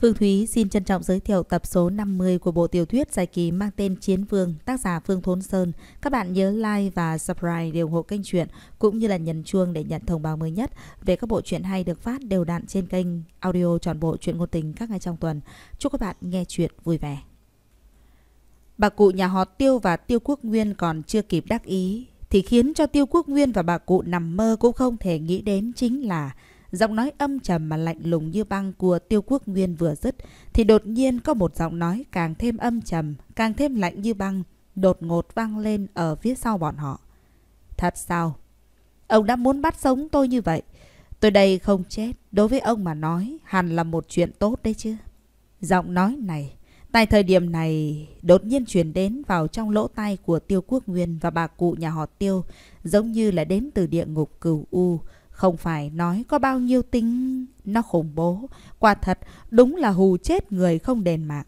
Phương Thúy xin trân trọng giới thiệu tập số 50 của bộ tiểu thuyết dài ký mang tên Chiến Vương, tác giả Phương Thốn Sơn. Các bạn nhớ like và subscribe để ủng hộ kênh truyện cũng như là nhấn chuông để nhận thông báo mới nhất về các bộ truyện hay được phát đều đặn trên kênh audio trọn bộ truyện ngôn tình các ngày trong tuần. Chúc các bạn nghe truyện vui vẻ. Bà cụ nhà họ Tiêu và Tiêu Quốc Nguyên còn chưa kịp đắc ý thì khiến cho Tiêu Quốc Nguyên và bà cụ nằm mơ cũng không thể nghĩ đến chính là Giọng nói âm trầm mà lạnh lùng như băng của Tiêu Quốc Nguyên vừa dứt thì đột nhiên có một giọng nói càng thêm âm trầm, càng thêm lạnh như băng đột ngột vang lên ở phía sau bọn họ. Thật sao? Ông đã muốn bắt sống tôi như vậy. Tôi đây không chết, đối với ông mà nói, hẳn là một chuyện tốt đấy chứ. Giọng nói này, tại thời điểm này, đột nhiên truyền đến vào trong lỗ tai của Tiêu Quốc Nguyên và bà cụ nhà họ Tiêu, giống như là đến từ địa ngục cửu U. Không phải nói có bao nhiêu tính nó khủng bố, quả thật đúng là hù chết người không đền mạng.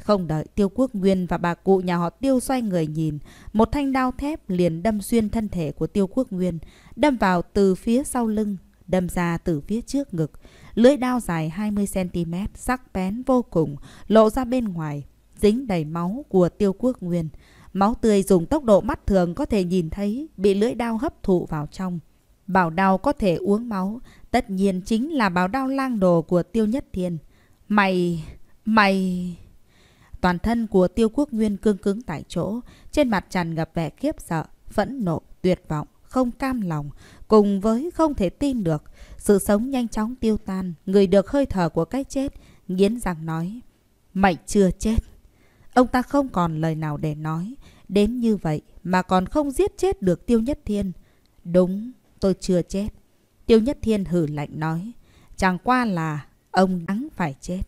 Không đợi Tiêu Quốc Nguyên và bà cụ nhà họ Tiêu xoay người nhìn, một thanh đao thép liền đâm xuyên thân thể của Tiêu Quốc Nguyên, đâm vào từ phía sau lưng, đâm ra từ phía trước ngực. Lưỡi đao dài 20cm, sắc bén vô cùng, lộ ra bên ngoài, dính đầy máu của Tiêu Quốc Nguyên. Máu tươi dùng tốc độ mắt thường có thể nhìn thấy bị lưỡi đao hấp thụ vào trong. Bảo đao có thể uống máu, tất nhiên chính là bảo đao lang đồ của Tiêu Nhất Thiên. Mày... mày... Toàn thân của Tiêu Quốc Nguyên cương cứng tại chỗ, trên mặt tràn ngập vẻ khiếp sợ, phẫn nộ, tuyệt vọng, không cam lòng, cùng với không thể tin được. Sự sống nhanh chóng tiêu tan, người được hơi thở của cái chết, nghiến răng nói. Mày chưa chết. Ông ta không còn lời nào để nói. Đến như vậy mà còn không giết chết được Tiêu Nhất Thiên. Đúng, tôi chưa chết. Tiêu Nhất Thiên hử lạnh nói, chẳng qua là ông đáng phải chết.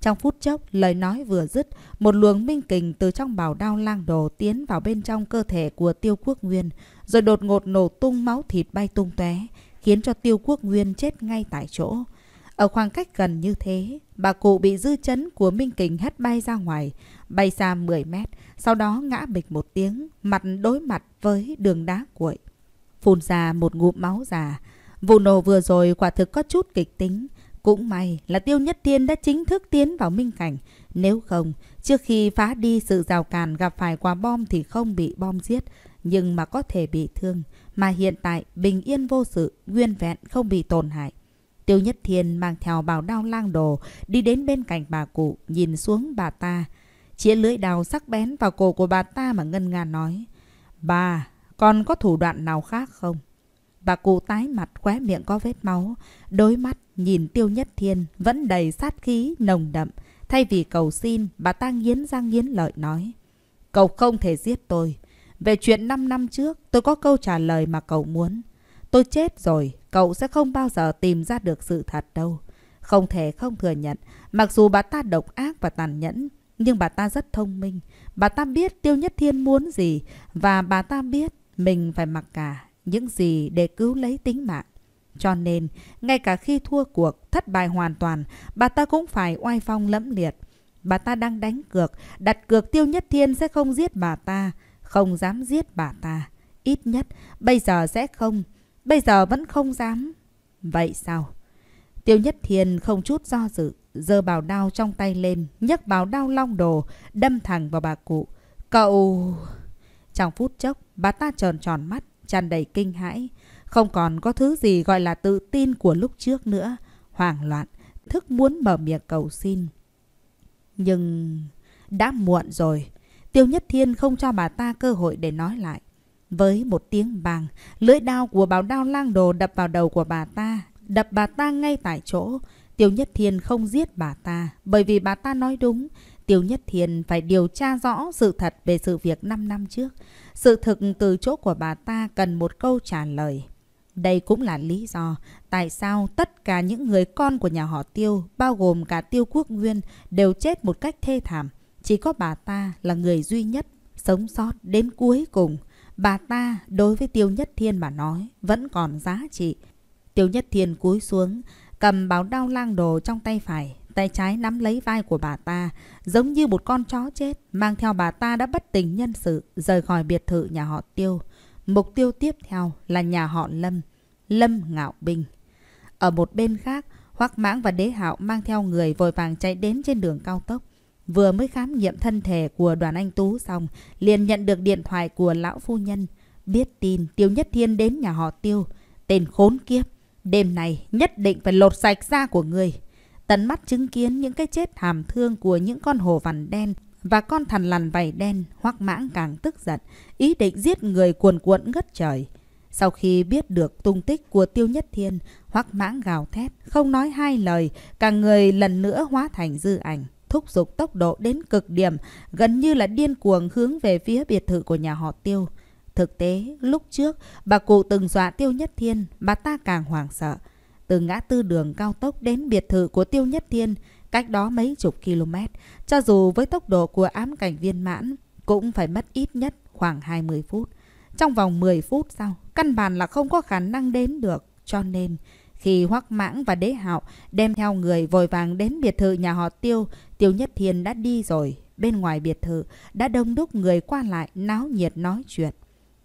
Trong phút chốc, lời nói vừa dứt, một luồng minh kình từ trong bào đao lang đồ tiến vào bên trong cơ thể của Tiêu Quốc Nguyên, rồi đột ngột nổ tung máu thịt bay tung tóe, khiến cho Tiêu Quốc Nguyên chết ngay tại chỗ. Ở khoảng cách gần như thế, bà cụ bị dư chấn của minh kình hất bay ra ngoài, bay xa 10 mét, sau đó ngã bịch một tiếng, mặt đối mặt với đường đá cuội phun ra một ngụm máu già. Vụ nổ vừa rồi quả thực có chút kịch tính. Cũng may là Tiêu Nhất thiên đã chính thức tiến vào minh cảnh. Nếu không, trước khi phá đi sự rào cản gặp phải quả bom thì không bị bom giết, nhưng mà có thể bị thương. Mà hiện tại, bình yên vô sự, nguyên vẹn không bị tổn hại. Tiêu Nhất Thiên mang theo bảo đao lang đồ, đi đến bên cạnh bà cụ, nhìn xuống bà ta. Chĩa lưỡi đào sắc bén vào cổ của bà ta mà ngân nga nói. Bà, còn có thủ đoạn nào khác không? Bà cụ tái mặt khóe miệng có vết máu, đôi mắt nhìn Tiêu Nhất Thiên vẫn đầy sát khí nồng đậm. Thay vì cầu xin, bà ta nghiến răng nghiến lợi nói. Cậu không thể giết tôi. Về chuyện 5 năm trước, tôi có câu trả lời mà cậu muốn. Tôi chết rồi, cậu sẽ không bao giờ tìm ra được sự thật đâu. Không thể không thừa nhận, mặc dù bà ta độc ác và tàn nhẫn, nhưng bà ta rất thông minh. Bà ta biết Tiêu Nhất Thiên muốn gì và bà ta biết mình phải mặc cả những gì để cứu lấy tính mạng. Cho nên, ngay cả khi thua cuộc, thất bại hoàn toàn, bà ta cũng phải oai phong lẫm liệt. Bà ta đang đánh cược, đặt cược Tiêu Nhất Thiên sẽ không giết bà ta, không dám giết bà ta. Ít nhất, bây giờ sẽ không, bây giờ vẫn không dám. Vậy sao? Tiêu Nhất Thiên không chút do dự, giơ bảo đao trong tay lên, nhấc bảo đao long đồ, đâm thẳng vào bà cụ. Cậu... Trong phút chốc, Bà ta tròn tròn mắt, tràn đầy kinh hãi. Không còn có thứ gì gọi là tự tin của lúc trước nữa. Hoảng loạn, thức muốn mở miệng cầu xin. Nhưng... đã muộn rồi. Tiêu Nhất Thiên không cho bà ta cơ hội để nói lại. Với một tiếng bàng, lưỡi đao của bảo đao lang đồ đập vào đầu của bà ta, đập bà ta ngay tại chỗ. Tiêu Nhất Thiên không giết bà ta, bởi vì bà ta nói đúng. Tiêu Nhất Thiên phải điều tra rõ sự thật về sự việc 5 năm trước. Sự thực từ chỗ của bà ta cần một câu trả lời. Đây cũng là lý do tại sao tất cả những người con của nhà họ Tiêu, bao gồm cả Tiêu Quốc Nguyên, đều chết một cách thê thảm. Chỉ có bà ta là người duy nhất sống sót đến cuối cùng. Bà ta đối với Tiêu Nhất Thiên mà nói vẫn còn giá trị. Tiêu Nhất Thiên cúi xuống, cầm báo đao lang đồ trong tay phải, tay trái nắm lấy vai của bà ta, giống như một con chó chết, mang theo bà ta đã bất tỉnh nhân sự, rời khỏi biệt thự nhà họ Tiêu. Mục tiêu tiếp theo là nhà họ Lâm, Lâm Ngạo Bình. Ở một bên khác, Hoắc Mãng và Đế Hạo mang theo người vội vàng chạy đến trên đường cao tốc. Vừa mới khám nghiệm thân thể của đoàn anh Tú xong, liền nhận được điện thoại của lão phu nhân. Biết tin Tiêu Nhất Thiên đến nhà họ Tiêu. Tên khốn kiếp, đêm này nhất định phải lột sạch da của người tận mắt chứng kiến những cái chết hàm thương của những con hồ vằn đen và con thằn lằn vảy đen hoắc mãng càng tức giận, ý định giết người cuồn cuộn ngất trời. Sau khi biết được tung tích của Tiêu Nhất Thiên, hoắc mãng gào thét, không nói hai lời, cả người lần nữa hóa thành dư ảnh, thúc giục tốc độ đến cực điểm, gần như là điên cuồng hướng về phía biệt thự của nhà họ Tiêu. Thực tế, lúc trước, bà cụ từng dọa Tiêu Nhất Thiên, bà ta càng hoảng sợ. Từ ngã tư đường cao tốc đến biệt thự của Tiêu Nhất Thiên, cách đó mấy chục km, cho dù với tốc độ của ám cảnh viên mãn, cũng phải mất ít nhất khoảng 20 phút. Trong vòng 10 phút sau, căn bản là không có khả năng đến được, cho nên khi Hoắc Mãng và Đế Hạo đem theo người vội vàng đến biệt thự nhà họ Tiêu, Tiêu Nhất Thiên đã đi rồi. Bên ngoài biệt thự đã đông đúc người qua lại náo nhiệt nói chuyện.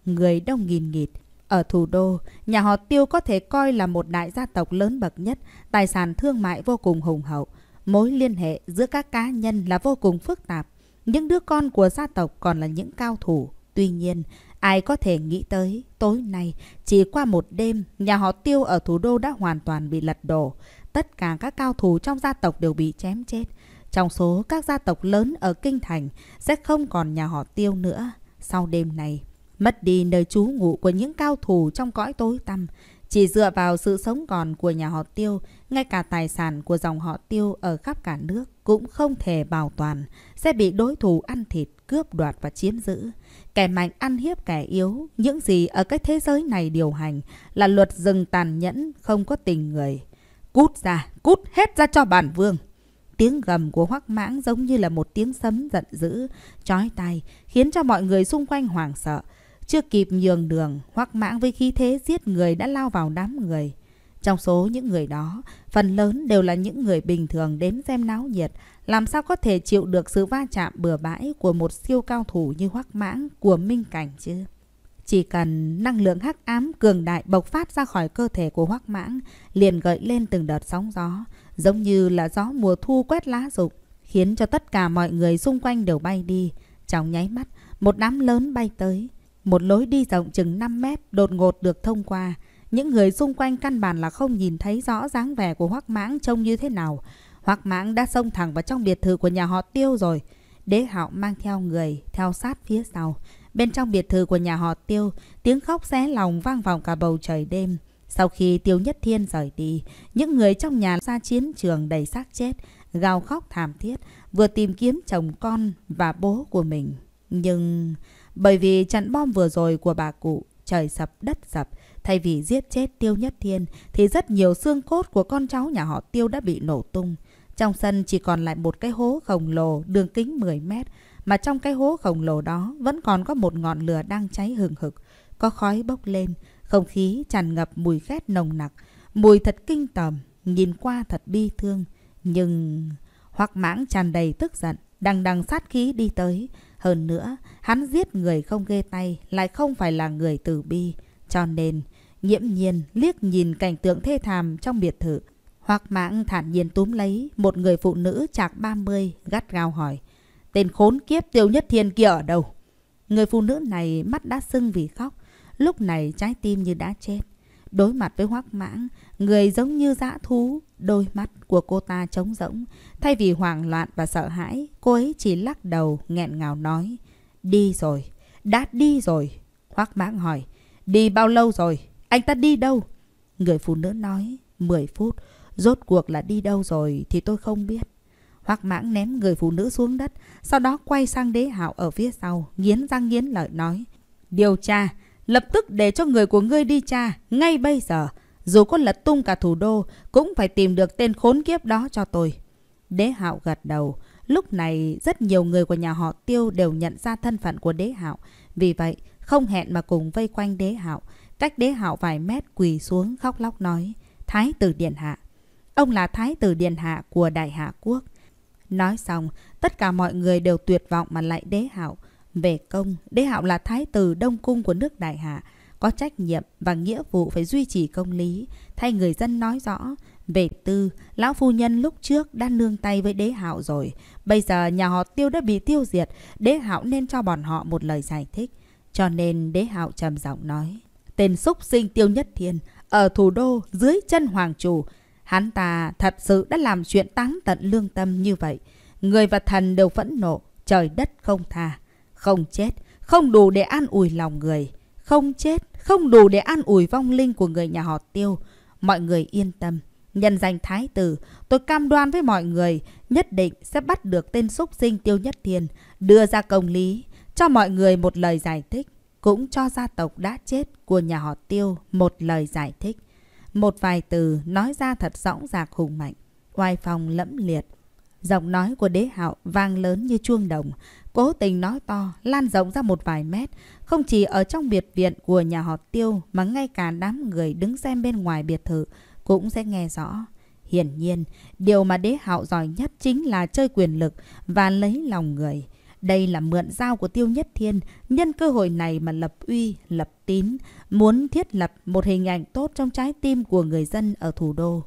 Người đông nghìn nghịt, ở thủ đô, nhà họ Tiêu có thể coi là một đại gia tộc lớn bậc nhất, tài sản thương mại vô cùng hùng hậu. Mối liên hệ giữa các cá nhân là vô cùng phức tạp. Những đứa con của gia tộc còn là những cao thủ. Tuy nhiên, ai có thể nghĩ tới tối nay, chỉ qua một đêm, nhà họ Tiêu ở thủ đô đã hoàn toàn bị lật đổ. Tất cả các cao thủ trong gia tộc đều bị chém chết. Trong số các gia tộc lớn ở Kinh Thành sẽ không còn nhà họ Tiêu nữa. Sau đêm này, mất đi nơi trú ngụ của những cao thủ trong cõi tối tăm. Chỉ dựa vào sự sống còn của nhà họ Tiêu, ngay cả tài sản của dòng họ Tiêu ở khắp cả nước cũng không thể bảo toàn, sẽ bị đối thủ ăn thịt, cướp đoạt và chiếm giữ. Kẻ mạnh ăn hiếp kẻ yếu, những gì ở cái thế giới này điều hành là luật rừng tàn nhẫn, không có tình người. Cút ra, cút hết ra cho bản vương! tiếng gầm của hoắc mãng giống như là một tiếng sấm giận dữ, chói tai, khiến cho mọi người xung quanh hoảng sợ. Chưa kịp nhường đường, hoắc mãng với khí thế giết người đã lao vào đám người. Trong số những người đó, phần lớn đều là những người bình thường đến xem náo nhiệt, làm sao có thể chịu được sự va chạm bừa bãi của một siêu cao thủ như hoắc mãng của Minh Cảnh chứ? Chỉ cần năng lượng hắc ám cường đại bộc phát ra khỏi cơ thể của hoắc mãng, liền gợi lên từng đợt sóng gió, giống như là gió mùa thu quét lá rụng, khiến cho tất cả mọi người xung quanh đều bay đi. Trong nháy mắt, một đám lớn bay tới. Một lối đi rộng chừng 5 mét đột ngột được thông qua. Những người xung quanh căn bản là không nhìn thấy rõ dáng vẻ của Hoắc Mãng trông như thế nào. Hoắc Mãng đã xông thẳng vào trong biệt thự của nhà họ Tiêu rồi. Đế Hạo mang theo người, theo sát phía sau. Bên trong biệt thự của nhà họ Tiêu, tiếng khóc xé lòng vang vọng cả bầu trời đêm. Sau khi Tiêu Nhất Thiên rời đi, những người trong nhà ra chiến trường đầy xác chết, gào khóc thảm thiết, vừa tìm kiếm chồng con và bố của mình. Nhưng bởi vì trận bom vừa rồi của bà cụ, trời sập đất sập, thay vì giết chết Tiêu Nhất Thiên thì rất nhiều xương cốt của con cháu nhà họ Tiêu đã bị nổ tung. Trong sân chỉ còn lại một cái hố khổng lồ đường kính 10 mét, mà trong cái hố khổng lồ đó vẫn còn có một ngọn lửa đang cháy hừng hực, có khói bốc lên, không khí tràn ngập mùi khét nồng nặc, mùi thật kinh tởm, nhìn qua thật bi thương, nhưng hoặc mãng tràn đầy tức giận, đằng đằng sát khí đi tới, hơn nữa, hắn giết người không ghê tay lại không phải là người tử bi. Cho nên, nhiễm nhiên liếc nhìn cảnh tượng thê thảm trong biệt thự. Hoặc mạng thản nhiên túm lấy một người phụ nữ chạc 30 gắt gao hỏi. Tên khốn kiếp tiêu nhất thiên kia ở đâu? Người phụ nữ này mắt đã sưng vì khóc. Lúc này trái tim như đã chết. Đối mặt với hoắc mãng, Người giống như dã thú, đôi mắt của cô ta trống rỗng. Thay vì hoảng loạn và sợ hãi, cô ấy chỉ lắc đầu, nghẹn ngào nói. Đi rồi, đã đi rồi. Khoác mãng hỏi, đi bao lâu rồi? Anh ta đi đâu? Người phụ nữ nói, mười phút. Rốt cuộc là đi đâu rồi thì tôi không biết. Hoác mãng ném người phụ nữ xuống đất, sau đó quay sang đế hạo ở phía sau, nghiến răng nghiến lợi nói. Điều tra, lập tức để cho người của ngươi đi tra, ngay bây giờ dù có lật tung cả thủ đô, cũng phải tìm được tên khốn kiếp đó cho tôi. Đế hạo gật đầu. Lúc này, rất nhiều người của nhà họ Tiêu đều nhận ra thân phận của đế hạo. Vì vậy, không hẹn mà cùng vây quanh đế hạo. Cách đế hạo vài mét quỳ xuống khóc lóc nói. Thái tử Điện Hạ. Ông là Thái tử Điện Hạ của Đại Hạ Quốc. Nói xong, tất cả mọi người đều tuyệt vọng mà lại đế hạo. Về công, đế hạo là thái tử đông cung của nước Đại Hạ có trách nhiệm và nghĩa vụ phải duy trì công lý, thay người dân nói rõ. Về tư, lão phu nhân lúc trước đã nương tay với đế hạo rồi. Bây giờ nhà họ tiêu đã bị tiêu diệt, đế hạo nên cho bọn họ một lời giải thích. Cho nên đế hạo trầm giọng nói. Tên xúc sinh tiêu nhất thiên, ở thủ đô, dưới chân hoàng chủ. Hắn ta thật sự đã làm chuyện táng tận lương tâm như vậy. Người và thần đều phẫn nộ, trời đất không tha. Không chết, không đủ để an ủi lòng người. Không chết, không đủ để an ủi vong linh của người nhà họ tiêu. Mọi người yên tâm. Nhân danh thái tử, tôi cam đoan với mọi người nhất định sẽ bắt được tên súc sinh tiêu nhất thiên, đưa ra công lý, cho mọi người một lời giải thích, cũng cho gia tộc đã chết của nhà họ tiêu một lời giải thích. Một vài từ nói ra thật sõng dạc hùng mạnh, oai phong lẫm liệt. Giọng nói của đế hạo vang lớn như chuông đồng, cố tình nói to, lan rộng ra một vài mét, không chỉ ở trong biệt viện của nhà họ tiêu mà ngay cả đám người đứng xem bên ngoài biệt thự cũng sẽ nghe rõ. Hiển nhiên, điều mà đế hạo giỏi nhất chính là chơi quyền lực và lấy lòng người. Đây là mượn giao của Tiêu Nhất Thiên, nhân cơ hội này mà lập uy, lập tín, muốn thiết lập một hình ảnh tốt trong trái tim của người dân ở thủ đô.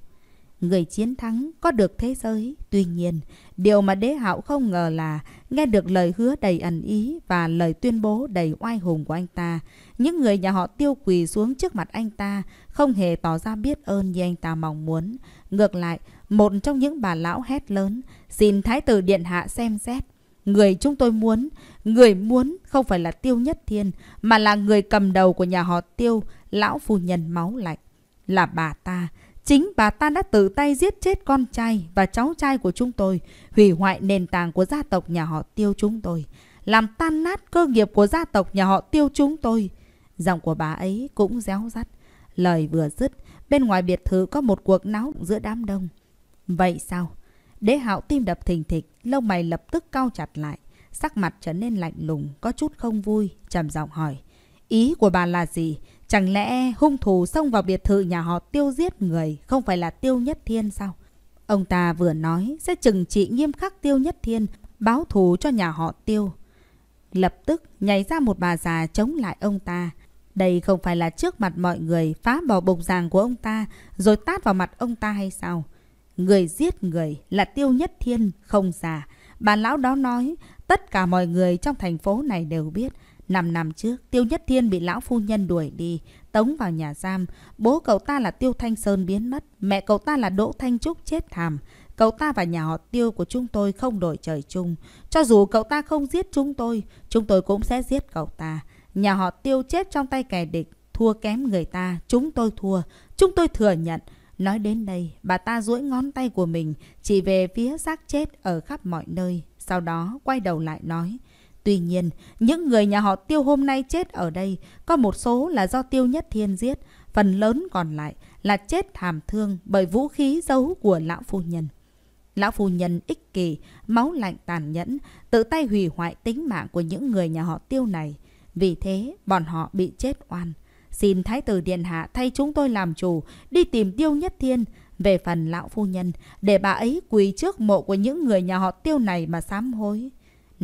Người chiến thắng có được thế giới, tuy nhiên, Điều mà đế hạo không ngờ là nghe được lời hứa đầy ẩn ý và lời tuyên bố đầy oai hùng của anh ta. Những người nhà họ tiêu quỳ xuống trước mặt anh ta, không hề tỏ ra biết ơn như anh ta mong muốn. Ngược lại, một trong những bà lão hét lớn, xin Thái tử Điện Hạ xem xét. Người chúng tôi muốn, người muốn không phải là tiêu nhất thiên, mà là người cầm đầu của nhà họ tiêu, lão phu nhân máu lạnh. Là bà ta, Chính bà ta đã tự tay giết chết con trai và cháu trai của chúng tôi, hủy hoại nền tảng của gia tộc nhà họ tiêu chúng tôi, làm tan nát cơ nghiệp của gia tộc nhà họ tiêu chúng tôi. Giọng của bà ấy cũng réo rắt. Lời vừa dứt, bên ngoài biệt thự có một cuộc náo giữa đám đông. Vậy sao? Đế hạo tim đập thình thịch, lông mày lập tức cao chặt lại. Sắc mặt trở nên lạnh lùng, có chút không vui, trầm giọng hỏi. Ý của bà là gì? Chẳng lẽ hung thủ xông vào biệt thự nhà họ tiêu giết người không phải là tiêu nhất thiên sao? Ông ta vừa nói sẽ trừng trị nghiêm khắc tiêu nhất thiên, báo thù cho nhà họ tiêu. Lập tức nhảy ra một bà già chống lại ông ta. Đây không phải là trước mặt mọi người phá bỏ bồng ràng của ông ta rồi tát vào mặt ông ta hay sao? Người giết người là tiêu nhất thiên, không già. Bà lão đó nói tất cả mọi người trong thành phố này đều biết năm năm trước, Tiêu Nhất Thiên bị lão phu nhân đuổi đi, tống vào nhà giam. Bố cậu ta là Tiêu Thanh Sơn biến mất, mẹ cậu ta là Đỗ Thanh Trúc chết thảm. Cậu ta và nhà họ Tiêu của chúng tôi không đổi trời chung. Cho dù cậu ta không giết chúng tôi, chúng tôi cũng sẽ giết cậu ta. Nhà họ Tiêu chết trong tay kẻ địch, thua kém người ta, chúng tôi thua, chúng tôi thừa nhận. Nói đến đây, bà ta duỗi ngón tay của mình chỉ về phía xác chết ở khắp mọi nơi, sau đó quay đầu lại nói. Tuy nhiên, những người nhà họ Tiêu hôm nay chết ở đây có một số là do Tiêu Nhất Thiên giết, phần lớn còn lại là chết thảm thương bởi vũ khí giấu của lão phu nhân. Lão phu nhân ích kỷ, máu lạnh tàn nhẫn, tự tay hủy hoại tính mạng của những người nhà họ Tiêu này. Vì thế, bọn họ bị chết oan. Xin Thái tử Điện Hạ thay chúng tôi làm chủ, đi tìm Tiêu Nhất Thiên, về phần lão phu nhân, để bà ấy quỳ trước mộ của những người nhà họ tiêu này mà sám hối.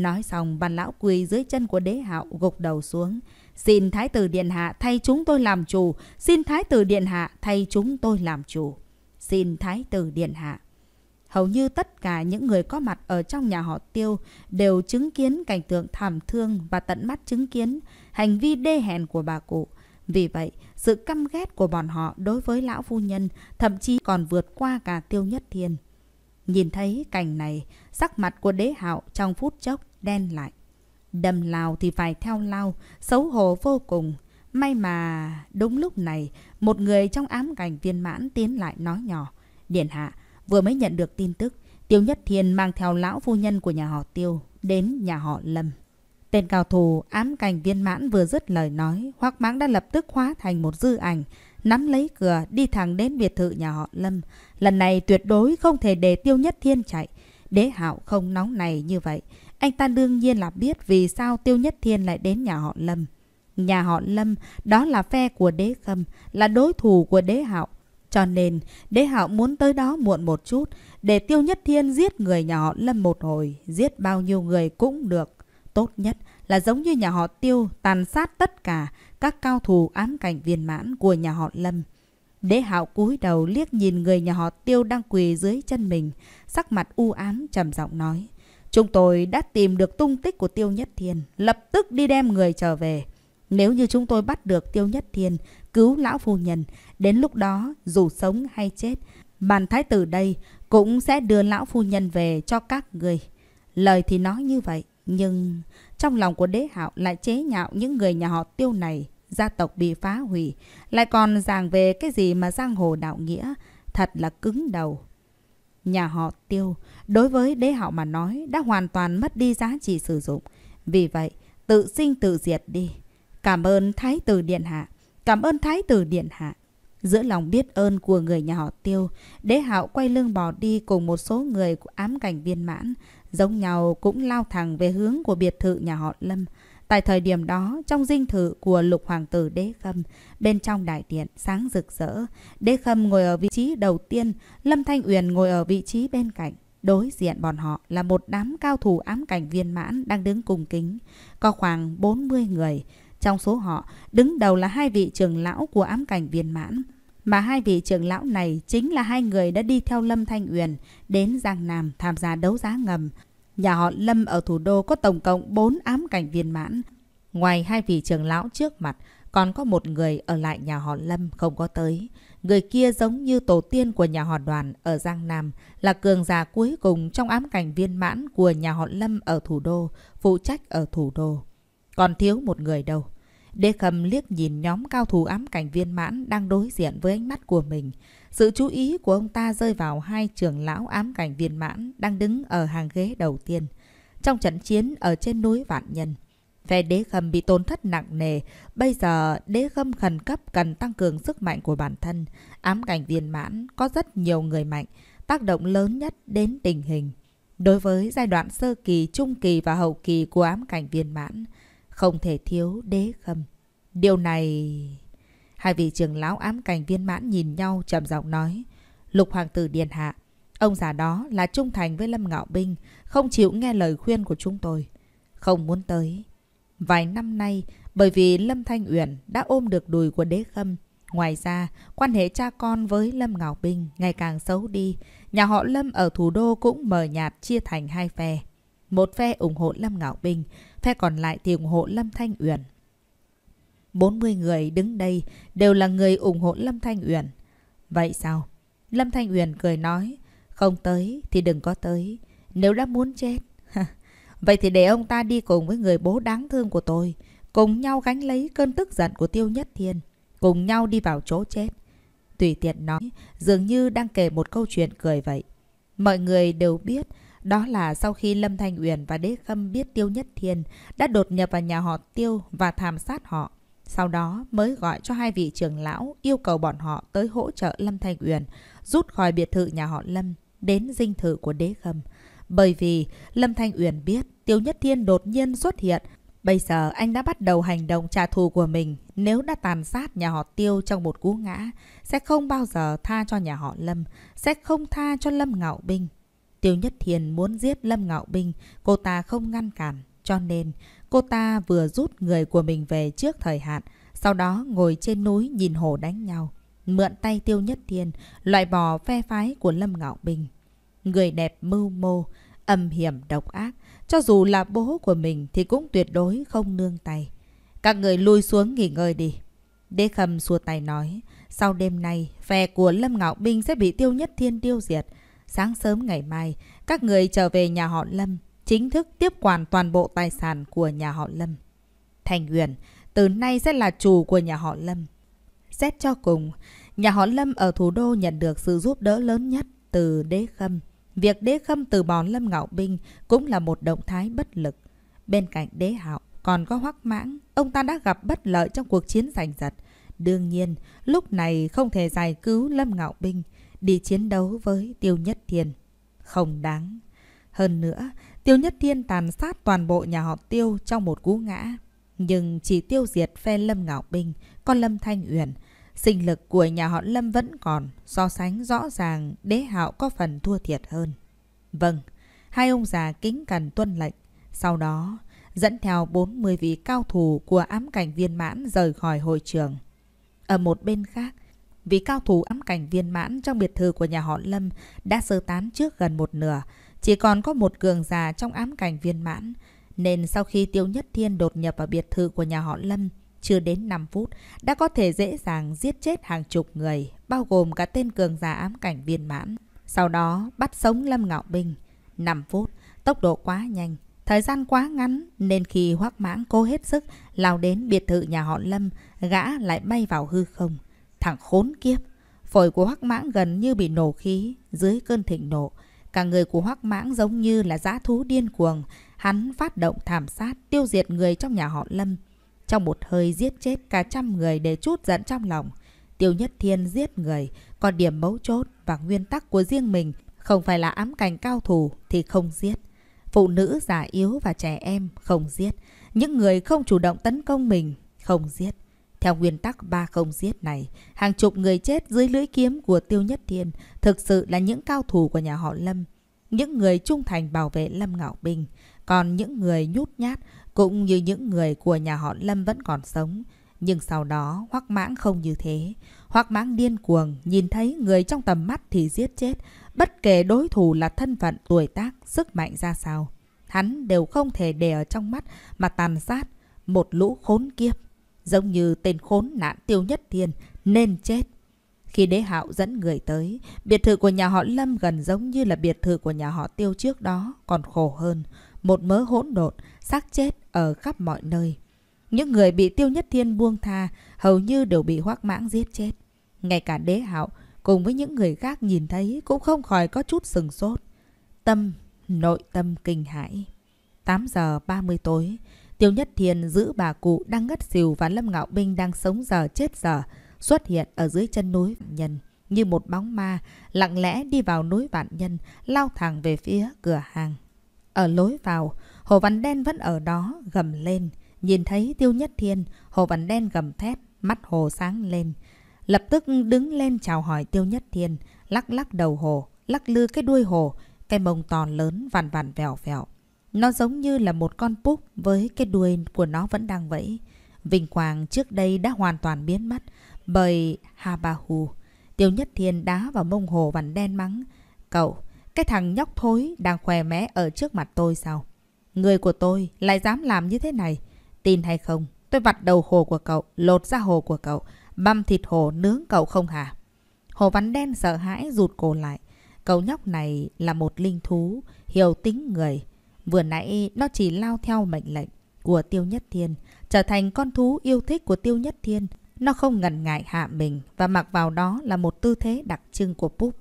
Nói xong, bàn lão quỳ dưới chân của đế hạo gục đầu xuống. Xin Thái tử Điện Hạ thay chúng tôi làm chủ. Xin Thái tử Điện Hạ thay chúng tôi làm chủ. Xin Thái tử Điện Hạ. Hầu như tất cả những người có mặt ở trong nhà họ tiêu đều chứng kiến cảnh tượng thảm thương và tận mắt chứng kiến hành vi đê hèn của bà cụ. Vì vậy, sự căm ghét của bọn họ đối với lão phu nhân thậm chí còn vượt qua cả tiêu nhất thiên. Nhìn thấy cảnh này, sắc mặt của đế hạo trong phút chốc đen lại. đầm lao thì phải theo lao, xấu hổ vô cùng. May mà đúng lúc này, một người trong ám cảnh viên mãn tiến lại nói nhỏ. Điện hạ, vừa mới nhận được tin tức, Tiêu Nhất Thiên mang theo lão phu nhân của nhà họ Tiêu đến nhà họ Lâm. Tên cao thủ ám cảnh viên mãn vừa dứt lời nói, hoắc mãng đã lập tức hóa thành một dư ảnh, nắm lấy cửa đi thẳng đến biệt thự nhà họ Lâm. Lần này tuyệt đối không thể để Tiêu Nhất Thiên chạy. Đế hạo không nóng này như vậy. Anh ta đương nhiên là biết vì sao Tiêu Nhất Thiên lại đến nhà họ Lâm. Nhà họ Lâm đó là phe của đế khâm, là đối thủ của đế hạo. Cho nên, đế hạo muốn tới đó muộn một chút để Tiêu Nhất Thiên giết người nhà họ Lâm một hồi, giết bao nhiêu người cũng được. Tốt nhất là giống như nhà họ Tiêu tàn sát tất cả các cao thủ ám cảnh viên mãn của nhà họ Lâm. Đế hạo cúi đầu liếc nhìn người nhà họ Tiêu đang quỳ dưới chân mình, sắc mặt u ám trầm giọng nói. Chúng tôi đã tìm được tung tích của Tiêu Nhất Thiên, lập tức đi đem người trở về. Nếu như chúng tôi bắt được Tiêu Nhất Thiên, cứu lão phu nhân, đến lúc đó dù sống hay chết, bàn thái tử đây cũng sẽ đưa lão phu nhân về cho các người. Lời thì nói như vậy, nhưng trong lòng của đế hạo lại chế nhạo những người nhà họ Tiêu này, gia tộc bị phá hủy, lại còn giảng về cái gì mà giang hồ đạo nghĩa, thật là cứng đầu. Nhà họ tiêu đối với đế hạo mà nói đã hoàn toàn mất đi giá trị sử dụng. Vì vậy, tự sinh tự diệt đi. Cảm ơn Thái tử Điện Hạ. Cảm ơn Thái tử Điện Hạ. Giữa lòng biết ơn của người nhà họ tiêu, đế hạo quay lưng bỏ đi cùng một số người của ám cảnh viên mãn. Giống nhau cũng lao thẳng về hướng của biệt thự nhà họ Lâm. Tại thời điểm đó, trong dinh thự của lục hoàng tử Đế Khâm, bên trong đại điện sáng rực rỡ, Đế Khâm ngồi ở vị trí đầu tiên, Lâm Thanh Uyển ngồi ở vị trí bên cạnh. Đối diện bọn họ là một đám cao thủ ám cảnh viên mãn đang đứng cùng kính, có khoảng 40 người. Trong số họ, đứng đầu là hai vị trưởng lão của ám cảnh viên mãn. Mà hai vị trưởng lão này chính là hai người đã đi theo Lâm Thanh Uyển đến Giang Nam tham gia đấu giá ngầm nhà họ Lâm ở thủ đô có tổng cộng 4 ám cảnh viên mãn. Ngoài hai vị trưởng lão trước mặt, còn có một người ở lại nhà họ Lâm không có tới. Người kia giống như tổ tiên của nhà họ đoàn ở Giang Nam, là cường già cuối cùng trong ám cảnh viên mãn của nhà họ Lâm ở thủ đô, phụ trách ở thủ đô. Còn thiếu một người đâu. Đê Khâm liếc nhìn nhóm cao thủ ám cảnh viên mãn đang đối diện với ánh mắt của mình. Sự chú ý của ông ta rơi vào hai trưởng lão ám cảnh viên mãn đang đứng ở hàng ghế đầu tiên. Trong trận chiến ở trên núi Vạn Nhân, phe đế khâm bị tổn thất nặng nề. Bây giờ đế khâm khẩn cấp cần tăng cường sức mạnh của bản thân. Ám cảnh viên mãn có rất nhiều người mạnh, tác động lớn nhất đến tình hình. Đối với giai đoạn sơ kỳ, trung kỳ và hậu kỳ của ám cảnh viên mãn, không thể thiếu đế khâm. Điều này... Hai vị trưởng lão ám cảnh viên mãn nhìn nhau trầm giọng nói. Lục Hoàng tử Điền Hạ, ông già đó là trung thành với Lâm Ngạo Binh, không chịu nghe lời khuyên của chúng tôi. Không muốn tới. Vài năm nay, bởi vì Lâm Thanh Uyển đã ôm được đùi của đế khâm, Ngoài ra, quan hệ cha con với Lâm ngạo binh ngày càng xấu đi. Nhà họ Lâm ở thủ đô cũng mờ nhạt chia thành hai phe. Một phe ủng hộ Lâm ngạo binh, phe còn lại thì ủng hộ Lâm Thanh Uyển. 40 người đứng đây đều là người ủng hộ Lâm Thanh Uyển. Vậy sao? Lâm Thanh Uyển cười nói, không tới thì đừng có tới, nếu đã muốn chết. Vậy thì để ông ta đi cùng với người bố đáng thương của tôi, cùng nhau gánh lấy cơn tức giận của Tiêu Nhất Thiên, cùng nhau đi vào chỗ chết. Tùy tiện nói, dường như đang kể một câu chuyện cười vậy. Mọi người đều biết, đó là sau khi Lâm Thanh Uyển và Đế Khâm biết Tiêu Nhất Thiên đã đột nhập vào nhà họ Tiêu và thảm sát họ. Sau đó mới gọi cho hai vị trưởng lão yêu cầu bọn họ tới hỗ trợ Lâm Thanh Uyển rút khỏi biệt thự nhà họ Lâm đến dinh thự của đế khâm. Bởi vì Lâm Thanh Uyển biết Tiêu Nhất Thiên đột nhiên xuất hiện. Bây giờ anh đã bắt đầu hành động trả thù của mình nếu đã tàn sát nhà họ Tiêu trong một cú ngã. Sẽ không bao giờ tha cho nhà họ Lâm, sẽ không tha cho Lâm Ngạo Binh. Tiêu Nhất Thiên muốn giết Lâm Ngạo Binh, cô ta không ngăn cản. Cho nên Cô ta vừa rút người của mình về trước thời hạn, sau đó ngồi trên núi nhìn hồ đánh nhau. Mượn tay Tiêu Nhất Thiên, loại bỏ phe phái của Lâm Ngạo Bình. Người đẹp mưu mô, âm hiểm độc ác, cho dù là bố của mình thì cũng tuyệt đối không nương tay. Các người lui xuống nghỉ ngơi đi. Đế Khâm xua tay nói, sau đêm nay, phe của Lâm Ngạo Bình sẽ bị Tiêu Nhất Thiên tiêu diệt. Sáng sớm ngày mai, các người trở về nhà họ Lâm, chính thức tiếp quản toàn bộ tài sản của nhà họ Lâm. Thành Huyền từ nay sẽ là chủ của nhà họ Lâm. Xét cho cùng, nhà họ Lâm ở thủ đô nhận được sự giúp đỡ lớn nhất từ Đế Khâm. Việc Đế Khâm từ bỏ Lâm Ngạo Binh cũng là một động thái bất lực. Bên cạnh Đế Hạo còn có Hoắc Mãng, ông ta đã gặp bất lợi trong cuộc chiến giành giật. Đương nhiên, lúc này không thể giải cứu Lâm Ngạo Binh đi chiến đấu với Tiêu Nhất Thiền. Không đáng. Hơn nữa, Tiêu Nhất Thiên tàn sát toàn bộ nhà họ Tiêu trong một cú ngã. Nhưng chỉ tiêu diệt phe Lâm Ngạo Bình, con Lâm Thanh Uyển. Sinh lực của nhà họ Lâm vẫn còn, so sánh rõ ràng đế hạo có phần thua thiệt hơn. Vâng, hai ông già kính cần tuân lệnh. Sau đó, dẫn theo 40 vị cao thủ của ám cảnh viên mãn rời khỏi hội trường. Ở một bên khác, vị cao thủ ám cảnh viên mãn trong biệt thự của nhà họ Lâm đã sơ tán trước gần một nửa, chỉ còn có một cường già trong ám cảnh viên mãn, nên sau khi Tiêu Nhất Thiên đột nhập vào biệt thự của nhà họ Lâm, chưa đến 5 phút đã có thể dễ dàng giết chết hàng chục người, bao gồm cả tên cường già ám cảnh viên mãn. Sau đó bắt sống Lâm Ngạo Bình. 5 phút, tốc độ quá nhanh, thời gian quá ngắn nên khi hoắc mãng cố hết sức lao đến biệt thự nhà họ Lâm, gã lại bay vào hư không. Thằng khốn kiếp! Phổi của hoắc mãng gần như bị nổ khí dưới cơn thịnh nộ. Cả người của hoắc mãng giống như là dã thú điên cuồng. Hắn phát động thảm sát, tiêu diệt người trong nhà họ Lâm. Trong một hơi giết chết cả trăm người để chút giận trong lòng. Tiêu Nhất Thiên giết người, còn điểm mấu chốt và nguyên tắc của riêng mình không phải là ám cảnh cao thủ thì không giết. Phụ nữ già yếu và trẻ em không giết. Những người không chủ động tấn công mình không giết. Theo nguyên tắc ba không giết này, hàng chục người chết dưới lưỡi kiếm của Tiêu Nhất Thiên thực sự là những cao thủ của nhà họ Lâm, những người trung thành bảo vệ Lâm Ngạo Bình, còn những người nhút nhát cũng như những người của nhà họ Lâm vẫn còn sống. Nhưng sau đó Hoắc Mãng không như thế. Hoắc Mãng điên cuồng nhìn thấy người trong tầm mắt thì giết chết, bất kể đối thủ là thân phận, tuổi tác, sức mạnh ra sao. Hắn đều không thể để ở trong mắt mà tàn sát một lũ khốn kiếp. Giống như tên khốn nạn tiêu nhất thiên, nên chết. Khi đế hạo dẫn người tới, biệt thự của nhà họ Lâm gần giống như là biệt thự của nhà họ tiêu trước đó, còn khổ hơn. Một mớ hỗn độn, xác chết ở khắp mọi nơi. Những người bị tiêu nhất thiên buông tha hầu như đều bị hoác mãng giết chết. Ngay cả đế hạo cùng với những người khác nhìn thấy cũng không khỏi có chút sừng sốt. Tâm, nội tâm kinh hãi. 8 giờ 30 tối, Tiêu Nhất Thiên giữ bà cụ đang ngất xỉu và Lâm Ngạo Binh đang sống giờ chết giờ xuất hiện ở dưới chân núi Vạn nhân như một bóng ma lặng lẽ đi vào núi vạn nhân lao thẳng về phía cửa hàng. Ở lối vào, Hồ Văn Đen vẫn ở đó gầm lên. Nhìn thấy Tiêu Nhất Thiên, Hồ Văn Đen gầm thét, mắt Hồ sáng lên. Lập tức đứng lên chào hỏi Tiêu Nhất Thiên, lắc lắc đầu Hồ, lắc lư cái đuôi Hồ, cái mông to lớn vằn vằn vèo vèo. Nó giống như là một con púp với cái đuôi của nó vẫn đang vẫy. Vinh quang trước đây đã hoàn toàn biến mất bởi Habahu. Tiêu Nhất Thiên đá vào mông hồ vằn đen mắng. Cậu, cái thằng nhóc thối đang khòe mẽ ở trước mặt tôi sao? Người của tôi lại dám làm như thế này. Tin hay không, tôi vặt đầu hồ của cậu, lột ra hồ của cậu, băm thịt hồ nướng cậu không hả? Hồ Văn Đen sợ hãi rụt cổ lại. Cậu nhóc này là một linh thú, hiểu tính người. Vừa nãy nó chỉ lao theo mệnh lệnh của Tiêu Nhất Thiên, trở thành con thú yêu thích của Tiêu Nhất Thiên. Nó không ngần ngại hạ mình và mặc vào đó là một tư thế đặc trưng của Púp.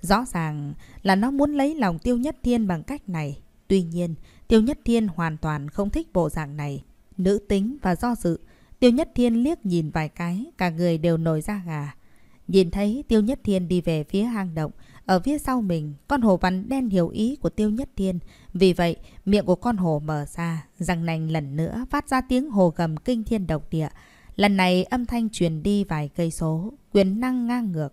Rõ ràng là nó muốn lấy lòng Tiêu Nhất Thiên bằng cách này. Tuy nhiên, Tiêu Nhất Thiên hoàn toàn không thích bộ dạng này. Nữ tính và do dự, Tiêu Nhất Thiên liếc nhìn vài cái, cả người đều nổi da gà. Nhìn thấy Tiêu Nhất Thiên đi về phía hang động, ở phía sau mình, con hồ văn đen hiểu ý của Tiêu Nhất Thiên. Vì vậy, miệng của con hồ mở ra, răng nành lần nữa phát ra tiếng hồ gầm kinh thiên độc địa. Lần này âm thanh truyền đi vài cây số, quyền năng ngang ngược.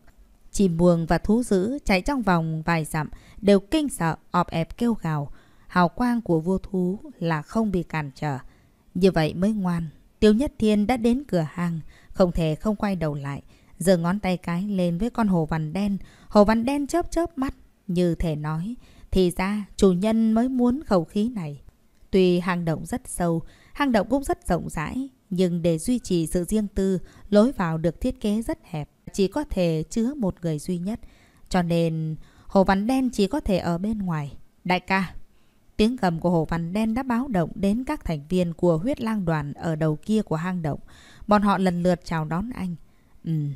Chìm buồng và thú dữ chạy trong vòng vài dặm đều kinh sợ, ọp ẹp kêu gào. Hào quang của vua thú là không bị cản trở. Như vậy mới ngoan, Tiêu Nhất Thiên đã đến cửa hàng, không thể không quay đầu lại giơ ngón tay cái lên với con hồ vằn đen. Hồ vằn đen chớp chớp mắt, như thể nói. Thì ra, chủ nhân mới muốn khẩu khí này. Tuy hang động rất sâu, hang động cũng rất rộng rãi, nhưng để duy trì sự riêng tư, lối vào được thiết kế rất hẹp, chỉ có thể chứa một người duy nhất. Cho nên, hồ vằn đen chỉ có thể ở bên ngoài. Đại ca, tiếng gầm của hồ vằn đen đã báo động đến các thành viên của huyết lang đoàn ở đầu kia của hang động. Bọn họ lần lượt chào đón anh. Ừm,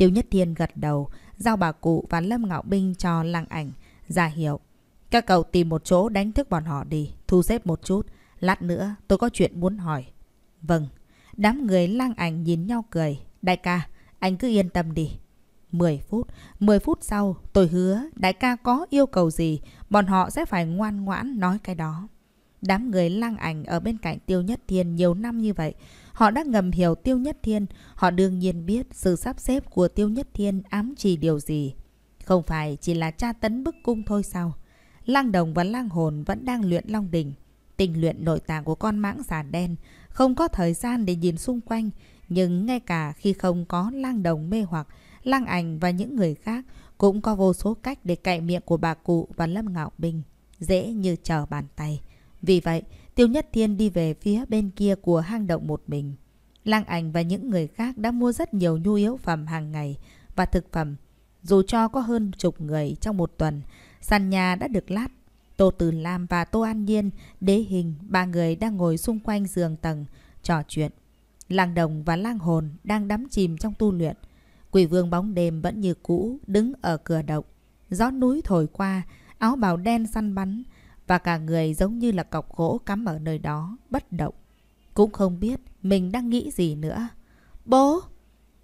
Tiêu Nhất Thiên gật đầu, giao bà cụ và Lâm Ngạo Binh cho lăng ảnh, ra hiệu. Các cậu tìm một chỗ đánh thức bọn họ đi, thu xếp một chút. Lát nữa tôi có chuyện muốn hỏi. Vâng. Đám người lăng ảnh nhìn nhau cười. Đại ca, anh cứ yên tâm đi. 10 phút, 10 phút sau tôi hứa đại ca có yêu cầu gì, bọn họ sẽ phải ngoan ngoãn nói cái đó. Đám người lang ảnh ở bên cạnh Tiêu Nhất Thiên nhiều năm như vậy, Họ đã ngầm hiểu Tiêu Nhất Thiên, họ đương nhiên biết sự sắp xếp của Tiêu Nhất Thiên ám chỉ điều gì. Không phải chỉ là tra tấn bức cung thôi sao? Lang đồng và lang hồn vẫn đang luyện long đỉnh. Tình luyện nội tạng của con mãng xà đen, không có thời gian để nhìn xung quanh. Nhưng ngay cả khi không có lang đồng mê hoặc, lang ảnh và những người khác cũng có vô số cách để cậy miệng của bà cụ và Lâm Ngạo Bình, dễ như trở bàn tay. Vì vậy, Tiêu Nhất Thiên đi về phía bên kia của hang động một mình. Lang Ảnh và những người khác đã mua rất nhiều nhu yếu phẩm hàng ngày và thực phẩm. Dù cho có hơn chục người trong một tuần, sàn nhà đã được lát. Tô Từ Lam và Tô An Nhiên, Đế Hình, ba người đang ngồi xung quanh giường tầng, trò chuyện. Lang Đồng và Lang Hồn đang đắm chìm trong tu luyện. Quỷ vương bóng đêm vẫn như cũ, đứng ở cửa động. Gió núi thổi qua, áo bào đen săn bắn, và cả người giống như là cọc gỗ cắm ở nơi đó, bất động. Cũng không biết mình đang nghĩ gì nữa. Bố!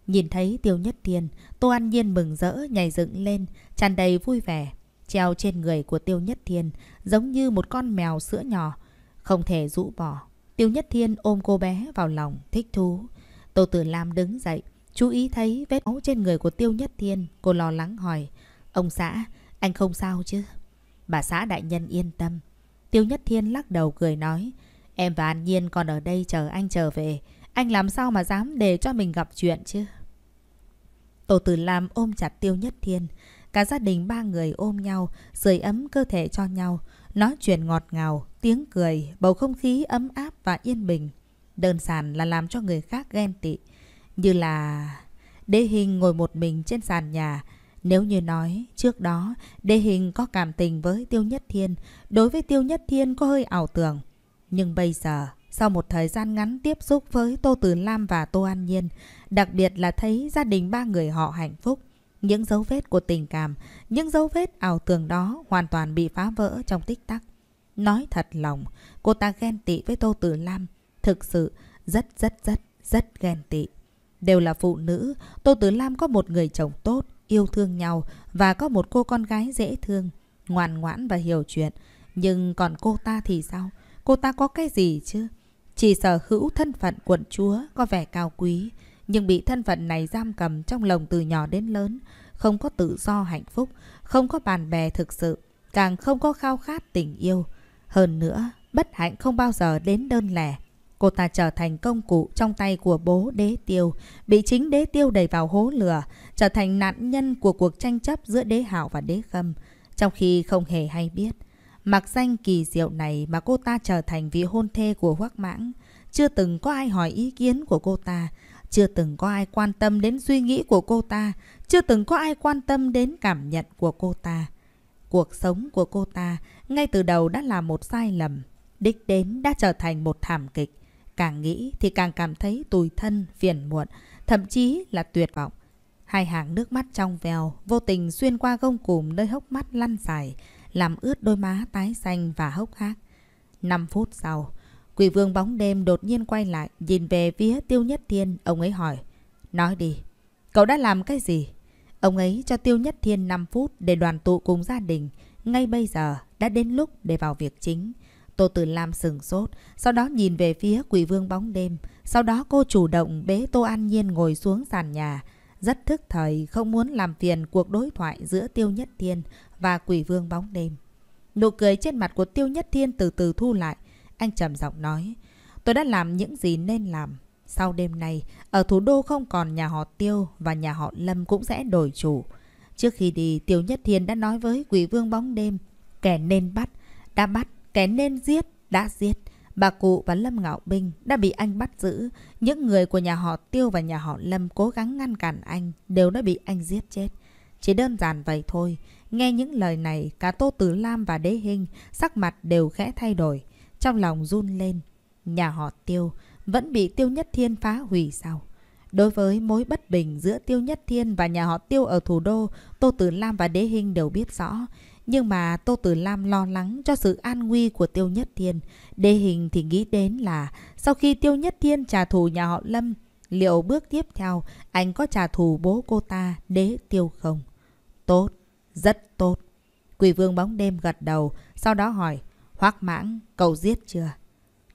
Nhìn thấy Tiêu Nhất Thiên, Tô An Nhiên mừng rỡ nhảy dựng lên, tràn đầy vui vẻ. Treo trên người của Tiêu Nhất Thiên giống như một con mèo sữa nhỏ, không thể rũ bỏ. Tiêu Nhất Thiên ôm cô bé vào lòng, thích thú. Tô Tử Lam đứng dậy, chú ý thấy vết máu trên người của Tiêu Nhất Thiên, cô lo lắng hỏi. Ông xã, anh không sao chứ? Bà xã đại nhân yên tâm. Tiêu Nhất Thiên lắc đầu cười nói. Em và An Nhiên còn ở đây chờ anh trở về. Anh làm sao mà dám để cho mình gặp chuyện chứ? Tổ tử Lam ôm chặt Tiêu Nhất Thiên. Cả gia đình ba người ôm nhau, sưởi ấm cơ thể cho nhau. Nói chuyện ngọt ngào, tiếng cười, bầu không khí ấm áp và yên bình. Đơn giản là làm cho người khác ghen tị. Như là... Đế hình ngồi một mình trên sàn nhà, nếu như nói trước đó Đê Hình có cảm tình với Tiêu Nhất Thiên, đối với Tiêu Nhất Thiên có hơi ảo tưởng. Nhưng bây giờ, sau một thời gian ngắn tiếp xúc với Tô Từ Lam và Tô An Nhiên, đặc biệt là thấy gia đình ba người họ hạnh phúc, những dấu vết của tình cảm, những dấu vết ảo tưởng đó hoàn toàn bị phá vỡ trong tích tắc. Nói thật lòng, cô ta ghen tị với Tô Tử Lam, thực sự rất rất rất rất ghen tị. Đều là phụ nữ, Tô Tử Lam có một người chồng tốt, yêu thương nhau và có một cô con gái dễ thương, ngoan ngoãn và hiểu chuyện. Nhưng còn cô ta thì sao? Cô ta có cái gì chứ? Chỉ sở hữu thân phận quận chúa có vẻ cao quý, nhưng bị thân phận này giam cầm trong lòng từ nhỏ đến lớn, không có tự do hạnh phúc, không có bạn bè thực sự, càng không có khao khát tình yêu. Hơn nữa, bất hạnh không bao giờ đến đơn lẻ. Cô ta trở thành công cụ trong tay của bố đế tiêu, bị chính đế tiêu đẩy vào hố lửa, trở thành nạn nhân của cuộc tranh chấp giữa đế hảo và đế khâm, trong khi không hề hay biết. Mặc danh kỳ diệu này mà cô ta trở thành vị hôn thê của hoắc mãng. Chưa từng có ai hỏi ý kiến của cô ta, chưa từng có ai quan tâm đến suy nghĩ của cô ta, chưa từng có ai quan tâm đến cảm nhận của cô ta. Cuộc sống của cô ta ngay từ đầu đã là một sai lầm, đích đến đã trở thành một thảm kịch. Càng nghĩ thì càng cảm thấy tủi thân, phiền muộn, thậm chí là tuyệt vọng. Hai hàng nước mắt trong veo, vô tình xuyên qua gông cùm nơi hốc mắt lăn dài, làm ướt đôi má tái xanh và hốc hác. năm phút sau, quỷ vương bóng đêm đột nhiên quay lại, nhìn về phía Tiêu Nhất Thiên, ông ấy hỏi. Nói đi, cậu đã làm cái gì? Ông ấy cho Tiêu Nhất Thiên 5 phút để đoàn tụ cùng gia đình. Ngay bây giờ đã đến lúc để vào việc chính. Tô Tử Lam sừng sốt, sau đó nhìn về phía quỷ vương bóng đêm. Sau đó cô chủ động bế Tô An Nhiên ngồi xuống sàn nhà. Rất thức thời, không muốn làm phiền cuộc đối thoại giữa Tiêu Nhất Thiên và quỷ vương bóng đêm. Nụ cười trên mặt của Tiêu Nhất Thiên từ từ thu lại. Anh trầm giọng nói, tôi đã làm những gì nên làm. Sau đêm nay, ở thủ đô không còn nhà họ Tiêu và nhà họ Lâm cũng sẽ đổi chủ. Trước khi đi, Tiêu Nhất Thiên đã nói với quỷ vương bóng đêm, kẻ nên bắt, đã bắt Kẻ nên giết, đã giết. Bà cụ và Lâm Ngạo Binh đã bị anh bắt giữ. Những người của nhà họ Tiêu và nhà họ Lâm cố gắng ngăn cản anh đều đã bị anh giết chết. Chỉ đơn giản vậy thôi. Nghe những lời này, cả Tô Tử Lam và Đế Hinh sắc mặt đều khẽ thay đổi. Trong lòng run lên. Nhà họ Tiêu vẫn bị Tiêu Nhất Thiên phá hủy sao? Đối với mối bất bình giữa Tiêu Nhất Thiên và nhà họ Tiêu ở thủ đô, Tô Tử Lam và Đế Hinh đều biết rõ. Nhưng mà Tô Tử Lam lo lắng cho sự an nguy của Tiêu Nhất Thiên. Đê hình thì nghĩ đến là sau khi Tiêu Nhất Thiên trả thù nhà họ Lâm, liệu bước tiếp theo anh có trả thù bố cô ta đế tiêu không? Tốt, rất tốt. Quỷ vương bóng đêm gật đầu, sau đó hỏi, hoác mãng, cậu giết chưa?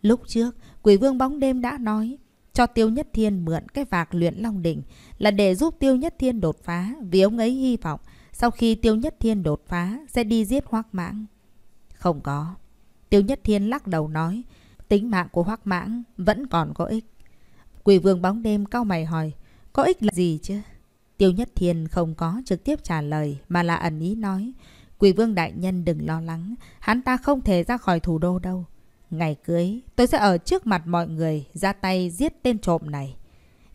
Lúc trước, quỷ vương bóng đêm đã nói, cho Tiêu Nhất Thiên mượn cái vạc luyện Long Đỉnh là để giúp Tiêu Nhất Thiên đột phá vì ông ấy hy vọng sau khi Tiêu Nhất Thiên đột phá sẽ đi giết Hoác Mãng. Không có. Tiêu Nhất Thiên lắc đầu nói. Tính mạng của Hoác Mãng vẫn còn có ích. Quỷ vương bóng đêm cao mày hỏi. Có ích là gì chứ? Tiêu Nhất Thiên không có trực tiếp trả lời mà là ẩn ý nói. Quỷ vương đại nhân đừng lo lắng. Hắn ta không thể ra khỏi thủ đô đâu. Ngày cưới tôi sẽ ở trước mặt mọi người ra tay giết tên trộm này.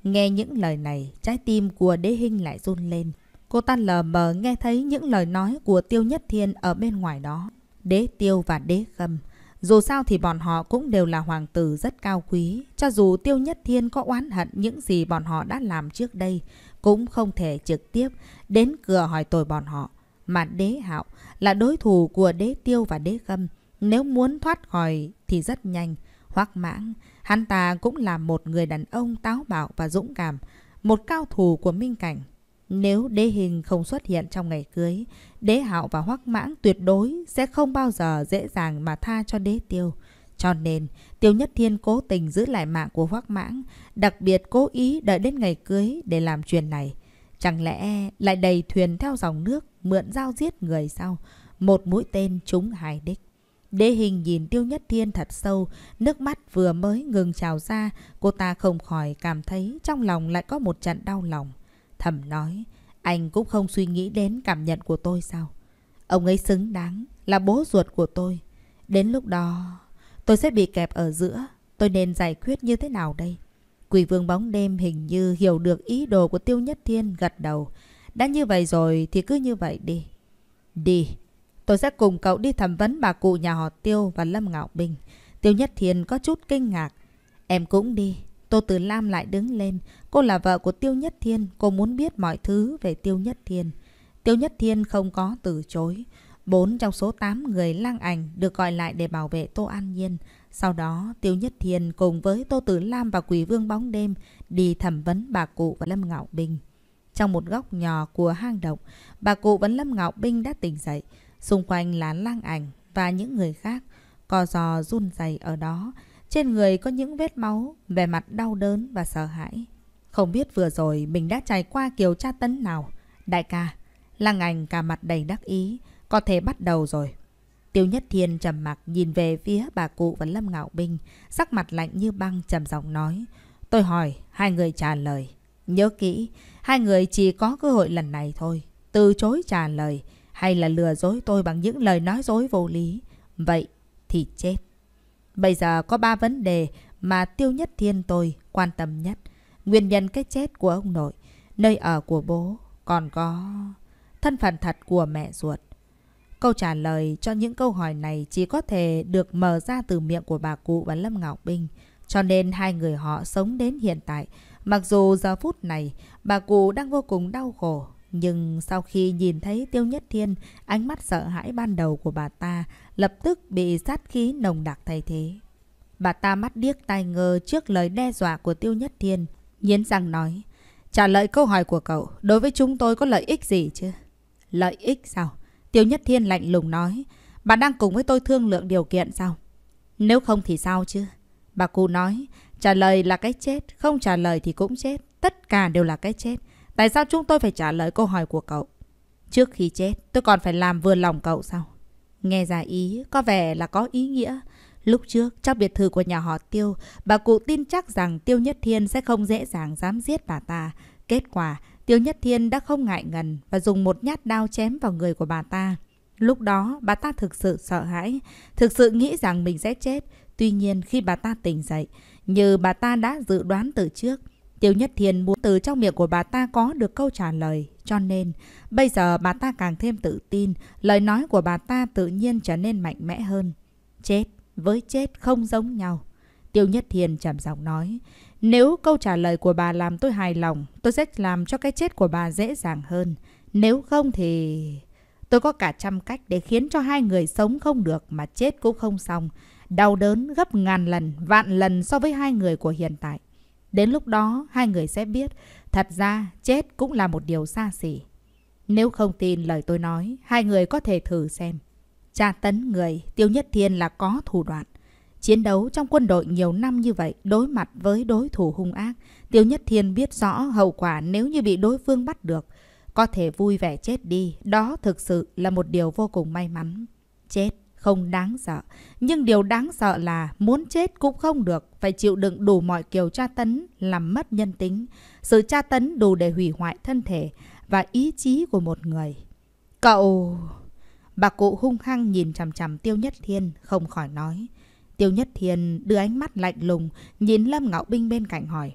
Nghe những lời này, trái tim của đế hình lại run lên. Cô ta lờ mờ nghe thấy những lời nói của Tiêu Nhất Thiên ở bên ngoài đó. Đế Tiêu và Đế Khâm. Dù sao thì bọn họ cũng đều là hoàng tử rất cao quý. Cho dù Tiêu Nhất Thiên có oán hận những gì bọn họ đã làm trước đây, cũng không thể trực tiếp đến cửa hỏi tội bọn họ. Mà Đế Hạo là đối thủ của Đế Tiêu và Đế Khâm. Nếu muốn thoát khỏi thì rất nhanh. Hoắc mãng, hắn ta cũng là một người đàn ông táo bạo và dũng cảm, một cao thủ của minh cảnh nếu đế hình không xuất hiện trong ngày cưới, đế hạo và hoắc Mãng tuyệt đối sẽ không bao giờ dễ dàng mà tha cho đế tiêu. Cho nên, Tiêu Nhất Thiên cố tình giữ lại mạng của hoắc Mãng, đặc biệt cố ý đợi đến ngày cưới để làm chuyện này. Chẳng lẽ lại đầy thuyền theo dòng nước, mượn dao giết người sao? Một mũi tên trúng hài đích. Đế hình nhìn Tiêu Nhất Thiên thật sâu, nước mắt vừa mới ngừng trào ra, cô ta không khỏi cảm thấy trong lòng lại có một trận đau lòng. Thầm nói, anh cũng không suy nghĩ đến cảm nhận của tôi sao? Ông ấy xứng đáng, là bố ruột của tôi. Đến lúc đó, tôi sẽ bị kẹp ở giữa. Tôi nên giải quyết như thế nào đây? Quỷ vương bóng đêm hình như hiểu được ý đồ của Tiêu Nhất Thiên gật đầu. Đã như vậy rồi thì cứ như vậy đi. Đi. Tôi sẽ cùng cậu đi thẩm vấn bà cụ nhà họ Tiêu và Lâm Ngạo Bình. Tiêu Nhất Thiên có chút kinh ngạc. Em cũng đi. Tô Tử Lam lại đứng lên. Cô là vợ của Tiêu Nhất Thiên. Cô muốn biết mọi thứ về Tiêu Nhất Thiên. Tiêu Nhất Thiên không có từ chối. Bốn trong số tám người lang ảnh được gọi lại để bảo vệ Tô An Nhiên. Sau đó, Tiêu Nhất Thiên cùng với Tô Tử Lam và Quỷ Vương Bóng Đêm đi thẩm vấn bà cụ và Lâm Ngạo Bình. Trong một góc nhỏ của hang động, bà cụ và Lâm Ngạo Bình đã tỉnh dậy. Xung quanh là lang ảnh và những người khác. Cò giò run rẩy ở đó, trên người có những vết máu, vẻ mặt đau đớn và sợ hãi. Không biết vừa rồi mình đã trải qua kiểu tra tấn nào. Đại ca, Lăng Ảnh cả mặt đầy đắc ý, có thể bắt đầu rồi. Tiêu Nhất Thiên trầm mặc nhìn về phía bà cụ và Lâm Ngạo Binh, sắc mặt lạnh như băng trầm giọng nói. Tôi hỏi, hai người trả lời. Nhớ kỹ, hai người chỉ có cơ hội lần này thôi. Từ chối trả lời hay là lừa dối tôi bằng những lời nói dối vô lý. Vậy thì chết. Bây giờ có ba vấn đề mà Tiêu Nhất Thiên tôi quan tâm nhất. Nguyên nhân cái chết của ông nội, nơi ở của bố, còn có thân phận thật của mẹ ruột. Câu trả lời cho những câu hỏi này chỉ có thể được mở ra từ miệng của bà cụ và Lâm Ngọc Binh. Cho nên hai người họ sống đến hiện tại, mặc dù giờ phút này bà cụ đang vô cùng đau khổ nhưng sau khi nhìn thấy Tiêu Nhất Thiên, ánh mắt sợ hãi ban đầu của bà ta lập tức bị sát khí nồng đặc thay thế. Bà ta mắt điếc tai ngơ trước lời đe dọa của Tiêu Nhất Thiên, nghiến rằng nói, trả lời câu hỏi của cậu, đối với chúng tôi có lợi ích gì chứ? Lợi ích sao? Tiêu Nhất Thiên lạnh lùng nói, bà đang cùng với tôi thương lượng điều kiện sao? Nếu không thì sao chứ? Bà cụ nói, trả lời là cái chết, không trả lời thì cũng chết, tất cả đều là cái chết. Tại sao chúng tôi phải trả lời câu hỏi của cậu? Trước khi chết, tôi còn phải làm vừa lòng cậu sao? Nghe ra ý, có vẻ là có ý nghĩa. Lúc trước, trong biệt thự của nhà họ Tiêu, bà cụ tin chắc rằng Tiêu Nhất Thiên sẽ không dễ dàng dám giết bà ta. Kết quả, Tiêu Nhất Thiên đã không ngại ngần và dùng một nhát đao chém vào người của bà ta. Lúc đó, bà ta thực sự sợ hãi, thực sự nghĩ rằng mình sẽ chết. Tuy nhiên, khi bà ta tỉnh dậy, như bà ta đã dự đoán từ trước, Tiêu Nhất Thiên muốn từ trong miệng của bà ta có được câu trả lời, cho nên bây giờ bà ta càng thêm tự tin, lời nói của bà ta tự nhiên trở nên mạnh mẽ hơn. Chết với chết không giống nhau. Tiêu Nhất Thiên trầm giọng nói, nếu câu trả lời của bà làm tôi hài lòng, tôi sẽ làm cho cái chết của bà dễ dàng hơn. Nếu không thì... Tôi có cả trăm cách để khiến cho hai người sống không được mà chết cũng không xong. Đau đớn gấp ngàn lần, vạn lần so với hai người của hiện tại. Đến lúc đó, hai người sẽ biết, thật ra chết cũng là một điều xa xỉ. Nếu không tin lời tôi nói, hai người có thể thử xem. Tra tấn người, Tiêu Nhất Thiên là có thủ đoạn. Chiến đấu trong quân đội nhiều năm như vậy, đối mặt với đối thủ hung ác, Tiêu Nhất Thiên biết rõ hậu quả nếu như bị đối phương bắt được. Có thể vui vẻ chết đi, đó thực sự là một điều vô cùng may mắn. Chết không đáng sợ. Nhưng điều đáng sợ là muốn chết cũng không được, phải chịu đựng đủ mọi kiểu tra tấn, làm mất nhân tính. Sự tra tấn đủ để hủy hoại thân thể và ý chí của một người. Cậu... Bà cụ hung hăng nhìn chằm chằm Tiêu Nhất Thiên, không khỏi nói. Tiêu Nhất Thiên đưa ánh mắt lạnh lùng, nhìn Lâm Ngạo Binh bên cạnh hỏi.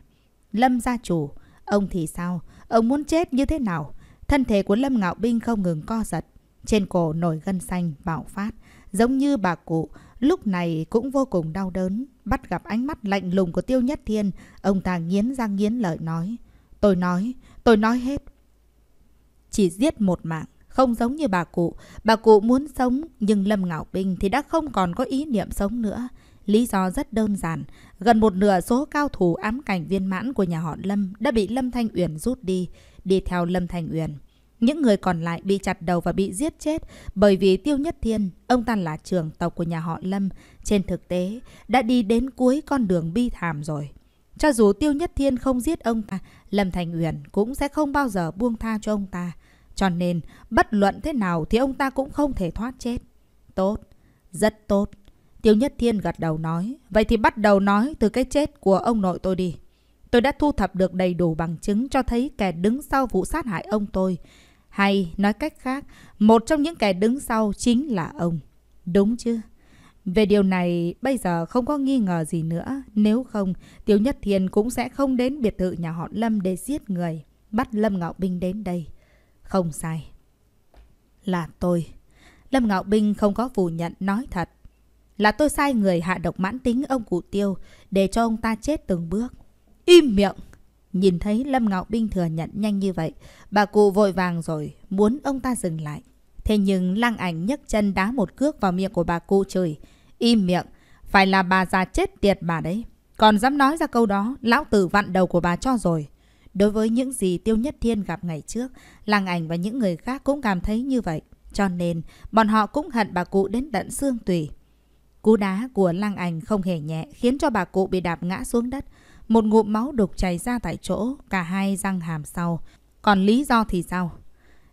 Lâm gia chủ, ông thì sao? Ông muốn chết như thế nào? Thân thể của Lâm Ngạo Binh không ngừng co giật. Trên cổ nổi gân xanh, bạo phát. Giống như bà cụ, lúc này cũng vô cùng đau đớn. Bắt gặp ánh mắt lạnh lùng của Tiêu Nhất Thiên, ông ta nghiến răng nghiến lợi nói. Tôi nói, tôi nói hết. Chỉ giết một mạng, không giống như bà cụ. Bà cụ muốn sống, nhưng Lâm Ngạo Bình thì đã không còn có ý niệm sống nữa. Lý do rất đơn giản, gần một nửa số cao thủ ám cảnh viên mãn của nhà họ Lâm đã bị Lâm Thanh Uyển rút đi, đi theo Lâm Thanh Uyển. Những người còn lại bị chặt đầu và bị giết chết bởi vì Tiêu Nhất Thiên, ông ta là trưởng tộc của nhà họ Lâm, trên thực tế đã đi đến cuối con đường bi thảm rồi. Cho dù Tiêu Nhất Thiên không giết ông ta, Lâm Thành Uyển cũng sẽ không bao giờ buông tha cho ông ta. Cho nên, bất luận thế nào thì ông ta cũng không thể thoát chết. Tốt, rất tốt. Tiêu Nhất Thiên gật đầu nói, vậy thì bắt đầu nói từ cái chết của ông nội tôi đi. Tôi đã thu thập được đầy đủ bằng chứng cho thấy kẻ đứng sau vụ sát hại ông tôi hay nói cách khác, một trong những kẻ đứng sau chính là ông. Đúng chưa? Về điều này, bây giờ không có nghi ngờ gì nữa. Nếu không, Tiếu Nhất Thiên cũng sẽ không đến biệt thự nhà họ Lâm để giết người. Bắt Lâm Ngạo Binh đến đây. Không sai. Là tôi. Lâm Ngạo Binh không có phủ nhận nói thật. Là tôi sai người hạ độc mãn tính ông cụ tiêu để cho ông ta chết từng bước. Im miệng! Nhìn thấy Lâm Ngạo Binh thừa nhận nhanh như vậy, bà cụ vội vàng rồi, muốn ông ta dừng lại. Thế nhưng lăng ảnh nhấc chân đá một cước vào miệng của bà cụ chửi. Im miệng, phải là bà già chết tiệt bà đấy. Còn dám nói ra câu đó, lão tử vặn đầu của bà cho rồi. Đối với những gì Tiêu Nhất Thiên gặp ngày trước, làng ảnh và những người khác cũng cảm thấy như vậy. Cho nên, bọn họ cũng hận bà cụ đến tận xương tùy. Cú đá của lăng ảnh không hề nhẹ khiến cho bà cụ bị đạp ngã xuống đất. Một ngụm máu đục chảy ra tại chỗ, cả hai răng hàm sau. Còn lý do thì sao?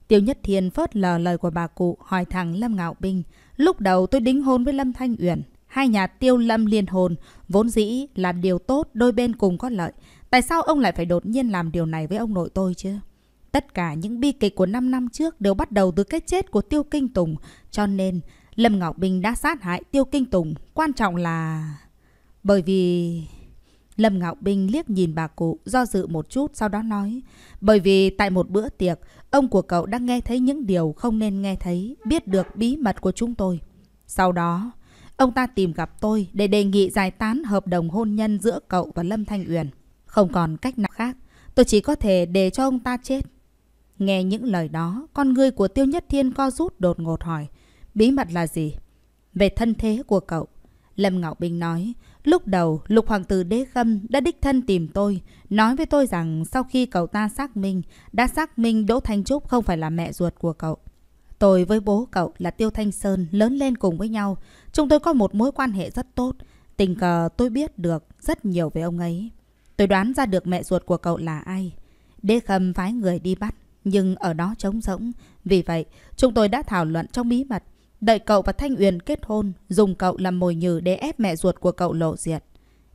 Tiêu Nhất Thiên phớt lờ lời của bà cụ, hỏi thẳng Lâm Ngạo Binh. Lúc đầu tôi đính hôn với Lâm Thanh Uyển. Hai nhà tiêu lâm liên hồn, vốn dĩ là điều tốt, đôi bên cùng có lợi. Tại sao ông lại phải đột nhiên làm điều này với ông nội tôi chứ? Tất cả những bi kịch của 5 năm trước đều bắt đầu từ cái chết của Tiêu Kinh Tùng. Cho nên, Lâm Ngọc Bình đã sát hại Tiêu Kinh Tùng. Quan trọng là... Bởi vì... Lâm Ngạo Bình liếc nhìn bà cụ, do dự một chút sau đó nói. Bởi vì tại một bữa tiệc, ông của cậu đã nghe thấy những điều không nên nghe thấy, biết được bí mật của chúng tôi. Sau đó, ông ta tìm gặp tôi để đề nghị giải tán hợp đồng hôn nhân giữa cậu và Lâm Thanh Uyển. Không còn cách nào khác, tôi chỉ có thể để cho ông ta chết. Nghe những lời đó, con người của Tiêu Nhất Thiên co rút đột ngột hỏi. Bí mật là gì? Về thân thế của cậu. Lâm Ngạo Bình nói, Lúc đầu, Lục Hoàng tử Đế Khâm đã đích thân tìm tôi, nói với tôi rằng sau khi cậu ta xác minh, đã xác minh Đỗ Thanh Trúc không phải là mẹ ruột của cậu. Tôi với bố cậu là Tiêu Thanh Sơn lớn lên cùng với nhau, chúng tôi có một mối quan hệ rất tốt. Tình cờ tôi biết được rất nhiều về ông ấy. Tôi đoán ra được mẹ ruột của cậu là ai. Đế Khâm phái người đi bắt, nhưng ở đó trống rỗng. Vì vậy, chúng tôi đã thảo luận trong bí mật Đợi cậu và Thanh Uyển kết hôn, dùng cậu làm mồi nhử để ép mẹ ruột của cậu lộ diện.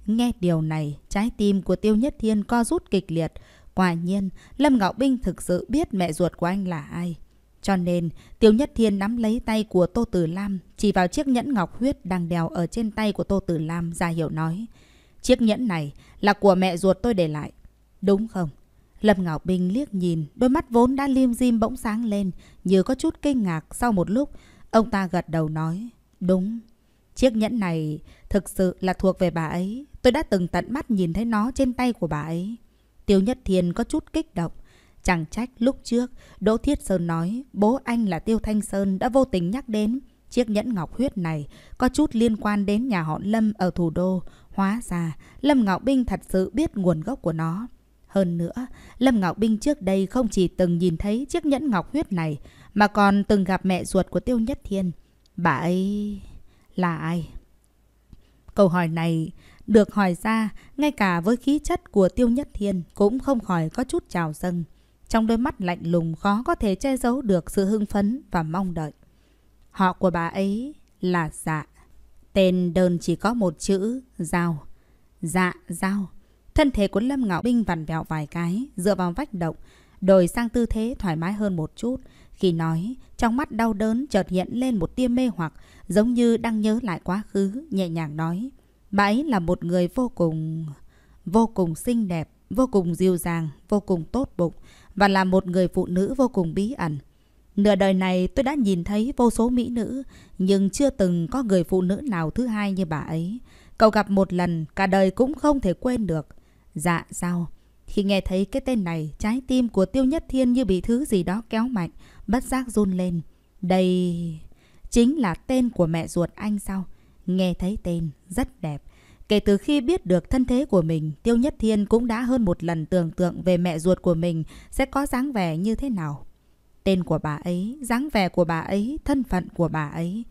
Nghe điều này, trái tim của Tiêu Nhất Thiên co rút kịch liệt. Quả nhiên, Lâm ngọc Binh thực sự biết mẹ ruột của anh là ai. Cho nên, Tiêu Nhất Thiên nắm lấy tay của Tô Tử Lam, chỉ vào chiếc nhẫn ngọc huyết đang đèo ở trên tay của Tô Tử Lam ra hiệu nói. Chiếc nhẫn này là của mẹ ruột tôi để lại. Đúng không? Lâm ngọc Bình liếc nhìn, đôi mắt vốn đã liêm diêm bỗng sáng lên, như có chút kinh ngạc sau một lúc. Ông ta gật đầu nói, đúng, chiếc nhẫn này thực sự là thuộc về bà ấy. Tôi đã từng tận mắt nhìn thấy nó trên tay của bà ấy. Tiêu Nhất Thiên có chút kích động. Chẳng trách lúc trước, Đỗ Thiết Sơn nói bố anh là Tiêu Thanh Sơn đã vô tình nhắc đến. Chiếc nhẫn ngọc huyết này có chút liên quan đến nhà họ Lâm ở thủ đô. Hóa ra, Lâm Ngọc Binh thật sự biết nguồn gốc của nó. Hơn nữa, Lâm Ngọc Binh trước đây không chỉ từng nhìn thấy chiếc nhẫn ngọc huyết này, mà còn từng gặp mẹ ruột của Tiêu Nhất Thiên. Bà ấy là ai? Câu hỏi này được hỏi ra, ngay cả với khí chất của Tiêu Nhất Thiên cũng không khỏi có chút trào dâng. Trong đôi mắt lạnh lùng khó có thể che giấu được sự hưng phấn và mong đợi. Họ của bà ấy là Dạ. Tên đơn chỉ có một chữ, Giao. Dạ, Giao. Thân thể của Lâm Ngạo Binh vặn vẹo vài cái, dựa vào vách động, đổi sang tư thế thoải mái hơn một chút, khi nói, trong mắt đau đớn chợt hiện lên một tia mê hoặc, giống như đang nhớ lại quá khứ, nhẹ nhàng nói. Bà ấy là một người vô cùng... vô cùng xinh đẹp, vô cùng dịu dàng, vô cùng tốt bụng và là một người phụ nữ vô cùng bí ẩn. Nửa đời này tôi đã nhìn thấy vô số mỹ nữ, nhưng chưa từng có người phụ nữ nào thứ hai như bà ấy. Cậu gặp một lần, cả đời cũng không thể quên được. Dạ sao? Khi nghe thấy cái tên này, trái tim của Tiêu Nhất Thiên như bị thứ gì đó kéo mạnh bất giác run lên. Đây chính là tên của mẹ ruột anh sao? Nghe thấy tên rất đẹp. Kể từ khi biết được thân thế của mình, Tiêu Nhất Thiên cũng đã hơn một lần tưởng tượng về mẹ ruột của mình sẽ có dáng vẻ như thế nào. Tên của bà ấy, dáng vẻ của bà ấy, thân phận của bà ấy.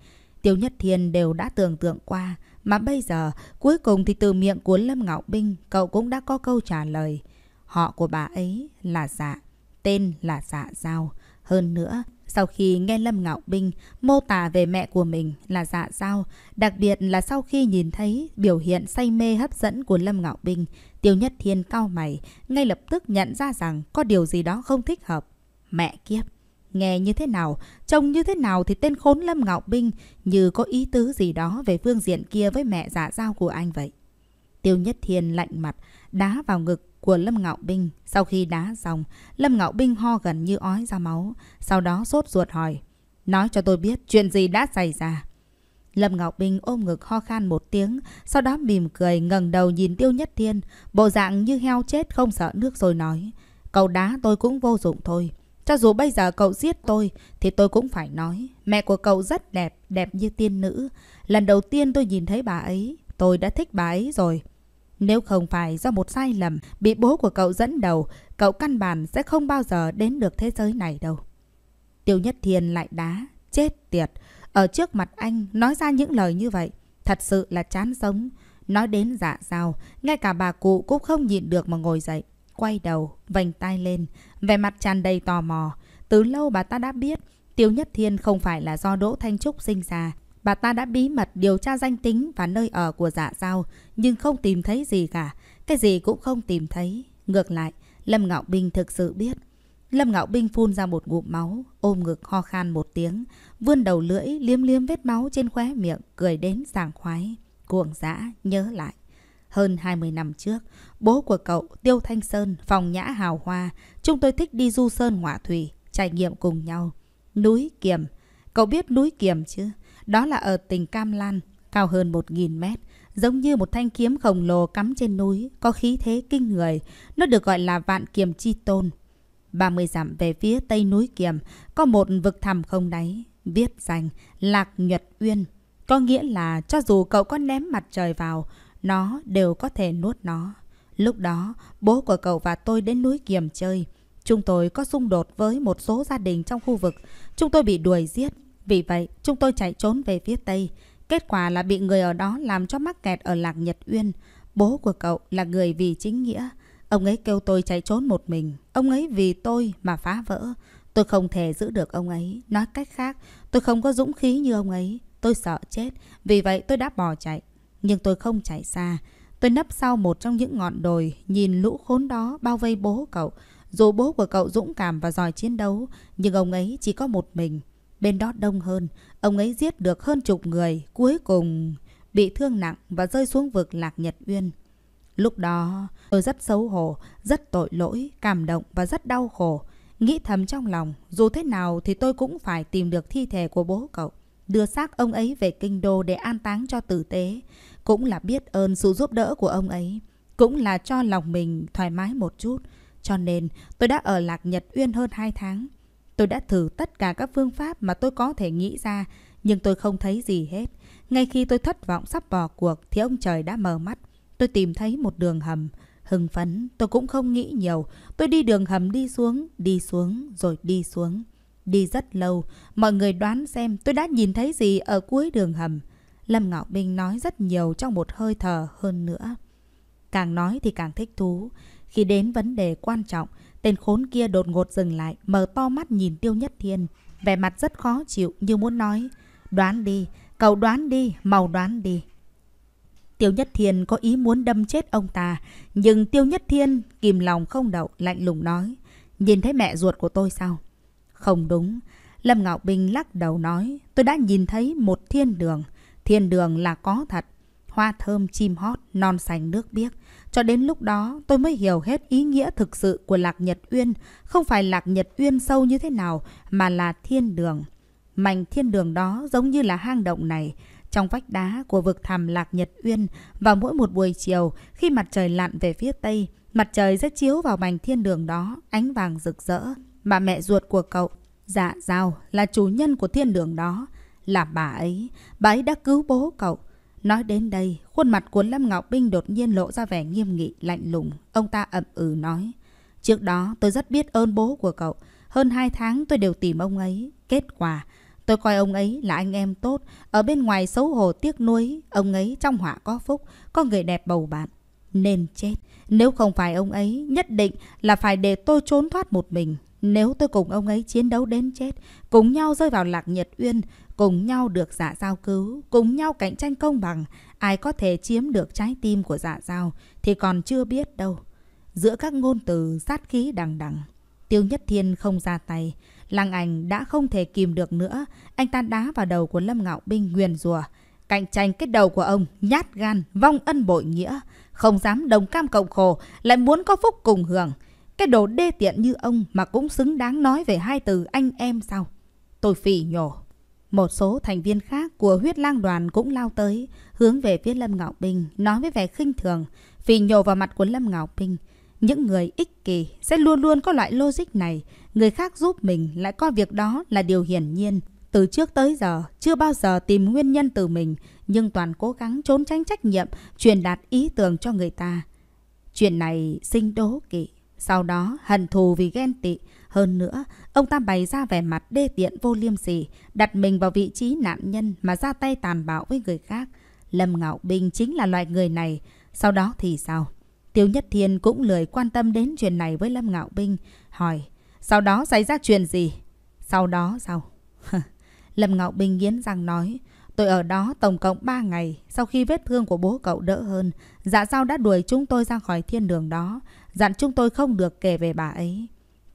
Tiêu Nhất Thiên đều đã tưởng tượng qua, mà bây giờ cuối cùng thì từ miệng của Lâm Ngạo Binh cậu cũng đã có câu trả lời. Họ của bà ấy là Dạ, tên là Dạ Giao. Hơn nữa, sau khi nghe Lâm Ngạo Binh mô tả về mẹ của mình là dạ giao đặc biệt là sau khi nhìn thấy biểu hiện say mê hấp dẫn của Lâm Ngạo Binh, Tiêu Nhất Thiên cao mày, ngay lập tức nhận ra rằng có điều gì đó không thích hợp. Mẹ kiếp! Nghe như thế nào, trông như thế nào thì tên khốn Lâm Ngạo Binh như có ý tứ gì đó về phương diện kia với mẹ giả dạ giao của anh vậy. Tiêu Nhất Thiên lạnh mặt, đá vào ngực của Lâm Ngạo Binh. Sau khi đá xong, Lâm Ngạo Binh ho gần như ói ra máu. Sau đó sốt ruột hỏi. Nói cho tôi biết chuyện gì đã xảy ra. Lâm ngạo binh ôm ngực ho khan một tiếng, sau đó mỉm cười ngẩng đầu nhìn Tiêu Nhất Thiên, bộ dạng như heo chết không sợ nước rồi nói. Cậu đá tôi cũng vô dụng thôi. Cho dù bây giờ cậu giết tôi thì tôi cũng phải nói. Mẹ của cậu rất đẹp, đẹp như tiên nữ. Lần đầu tiên tôi nhìn thấy bà ấy, tôi đã thích bà ấy rồi. Nếu không phải do một sai lầm bị bố của cậu dẫn đầu, cậu căn bản sẽ không bao giờ đến được thế giới này đâu. Tiêu Nhất Thiên lại đá, chết tiệt. Ở trước mặt anh nói ra những lời như vậy, thật sự là chán sống. Nói đến dạ sao, ngay cả bà cụ cũng không nhịn được mà ngồi dậy, quay đầu, vành tay lên, vẻ mặt tràn đầy tò mò. Từ lâu bà ta đã biết Tiêu Nhất Thiên không phải là do Đỗ Thanh Trúc sinh ra, Bà ta đã bí mật điều tra danh tính và nơi ở của dạ giao, nhưng không tìm thấy gì cả. Cái gì cũng không tìm thấy. Ngược lại, Lâm Ngạo bình thực sự biết. Lâm Ngạo bình phun ra một ngụm máu, ôm ngực ho khan một tiếng, vươn đầu lưỡi liếm liếm vết máu trên khóe miệng, cười đến sàng khoái, cuồng dã nhớ lại. Hơn 20 năm trước, bố của cậu Tiêu Thanh Sơn, phòng nhã hào hoa, chúng tôi thích đi du sơn hỏa thủy, trải nghiệm cùng nhau. Núi Kiềm, cậu biết núi Kiềm chưa đó là ở tỉnh Cam Lan, cao hơn 1.000 mét, giống như một thanh kiếm khổng lồ cắm trên núi, có khí thế kinh người. Nó được gọi là Vạn Kiềm Chi Tôn. 30 dặm về phía tây núi Kiềm, có một vực thẳm không đáy, viết danh Lạc Nhật Uyên. Có nghĩa là cho dù cậu có ném mặt trời vào, nó đều có thể nuốt nó. Lúc đó, bố của cậu và tôi đến núi Kiềm chơi. Chúng tôi có xung đột với một số gia đình trong khu vực. Chúng tôi bị đuổi giết vì vậy, chúng tôi chạy trốn về phía Tây. Kết quả là bị người ở đó làm cho mắc kẹt ở Lạc Nhật Uyên. Bố của cậu là người vì chính nghĩa. Ông ấy kêu tôi chạy trốn một mình. Ông ấy vì tôi mà phá vỡ. Tôi không thể giữ được ông ấy. Nói cách khác, tôi không có dũng khí như ông ấy. Tôi sợ chết. Vì vậy tôi đã bỏ chạy. Nhưng tôi không chạy xa. Tôi nấp sau một trong những ngọn đồi, nhìn lũ khốn đó bao vây bố cậu. Dù bố của cậu dũng cảm và giỏi chiến đấu, nhưng ông ấy chỉ có một mình. Bên đó đông hơn, ông ấy giết được hơn chục người, cuối cùng bị thương nặng và rơi xuống vực Lạc Nhật Uyên. Lúc đó, tôi rất xấu hổ, rất tội lỗi, cảm động và rất đau khổ. Nghĩ thầm trong lòng, dù thế nào thì tôi cũng phải tìm được thi thể của bố cậu. Đưa xác ông ấy về kinh đô để an táng cho tử tế. Cũng là biết ơn sự giúp đỡ của ông ấy. Cũng là cho lòng mình thoải mái một chút. Cho nên tôi đã ở Lạc Nhật Uyên hơn hai tháng. Tôi đã thử tất cả các phương pháp mà tôi có thể nghĩ ra, nhưng tôi không thấy gì hết. Ngay khi tôi thất vọng sắp bỏ cuộc thì ông trời đã mở mắt. Tôi tìm thấy một đường hầm. Hưng phấn, tôi cũng không nghĩ nhiều. Tôi đi đường hầm đi xuống, đi xuống, rồi đi xuống. Đi rất lâu, mọi người đoán xem tôi đã nhìn thấy gì ở cuối đường hầm. Lâm Ngạo Bình nói rất nhiều trong một hơi thở hơn nữa. Càng nói thì càng thích thú. Khi đến vấn đề quan trọng, tên khốn kia đột ngột dừng lại, mở to mắt nhìn Tiêu Nhất Thiên. Vẻ mặt rất khó chịu như muốn nói. Đoán đi, cậu đoán đi, mau đoán đi. Tiêu Nhất Thiên có ý muốn đâm chết ông ta, nhưng Tiêu Nhất Thiên kìm lòng không đậu, lạnh lùng nói. Nhìn thấy mẹ ruột của tôi sao? Không đúng. Lâm Ngạo Bình lắc đầu nói, tôi đã nhìn thấy một thiên đường. Thiên đường là có thật. Hoa thơm chim hót, non xanh nước biếc. Cho đến lúc đó tôi mới hiểu hết ý nghĩa thực sự của Lạc Nhật Uyên, không phải Lạc Nhật Uyên sâu như thế nào mà là thiên đường. Mảnh thiên đường đó giống như là hang động này, trong vách đá của vực thẳm Lạc Nhật Uyên vào mỗi một buổi chiều khi mặt trời lặn về phía tây, mặt trời sẽ chiếu vào mảnh thiên đường đó, ánh vàng rực rỡ. Bà mẹ ruột của cậu, dạ giao, là chủ nhân của thiên đường đó. Là bà ấy, bà ấy đã cứu bố cậu, Nói đến đây, khuôn mặt của Lâm Ngọc Binh đột nhiên lộ ra vẻ nghiêm nghị, lạnh lùng. Ông ta ậm ừ nói. Trước đó tôi rất biết ơn bố của cậu. Hơn hai tháng tôi đều tìm ông ấy. Kết quả, tôi coi ông ấy là anh em tốt. Ở bên ngoài xấu hổ tiếc nuối, ông ấy trong họa có phúc, có người đẹp bầu bạn. Nên chết. Nếu không phải ông ấy, nhất định là phải để tôi trốn thoát một mình. Nếu tôi cùng ông ấy chiến đấu đến chết, cùng nhau rơi vào lạc nhật uyên, cùng nhau được dạ giao cứu, cùng nhau cạnh tranh công bằng, ai có thể chiếm được trái tim của dạ giao thì còn chưa biết đâu. Giữa các ngôn từ sát khí đằng đằng, Tiêu Nhất Thiên không ra tay, Lăng Ảnh đã không thể kìm được nữa, anh ta đá vào đầu của Lâm Ngạo Binh nguyền rủa, cạnh tranh cái đầu của ông, nhát gan, vong ân bội nghĩa, không dám đồng cam cộng khổ, lại muốn có phúc cùng hưởng. Cái đồ đê tiện như ông mà cũng xứng đáng nói về hai từ anh em sao? Tôi phỉ nhổ. Một số thành viên khác của huyết lang đoàn cũng lao tới, hướng về phía Lâm Ngọc Bình, nói với vẻ khinh thường, phỉ nhổ vào mặt của Lâm Ngọc Bình. Những người ích kỷ sẽ luôn luôn có loại logic này, người khác giúp mình lại coi việc đó là điều hiển nhiên. Từ trước tới giờ, chưa bao giờ tìm nguyên nhân từ mình, nhưng toàn cố gắng trốn tránh trách nhiệm, truyền đạt ý tưởng cho người ta. Chuyện này sinh đố kỵ. Sau đó, hận thù vì ghen tị. Hơn nữa, ông ta bày ra vẻ mặt đê tiện vô liêm sỉ, đặt mình vào vị trí nạn nhân mà ra tay tàn bạo với người khác. Lâm Ngạo Bình chính là loại người này. Sau đó thì sao? Tiêu Nhất Thiên cũng lười quan tâm đến chuyện này với Lâm Ngạo Bình. Hỏi, sau đó xảy ra chuyện gì? Sau đó sao? Lâm Ngạo Bình nghiến răng nói, tôi ở đó tổng cộng 3 ngày. Sau khi vết thương của bố cậu đỡ hơn, dạ sao đã đuổi chúng tôi ra khỏi thiên đường đó dặn chúng tôi không được kể về bà ấy.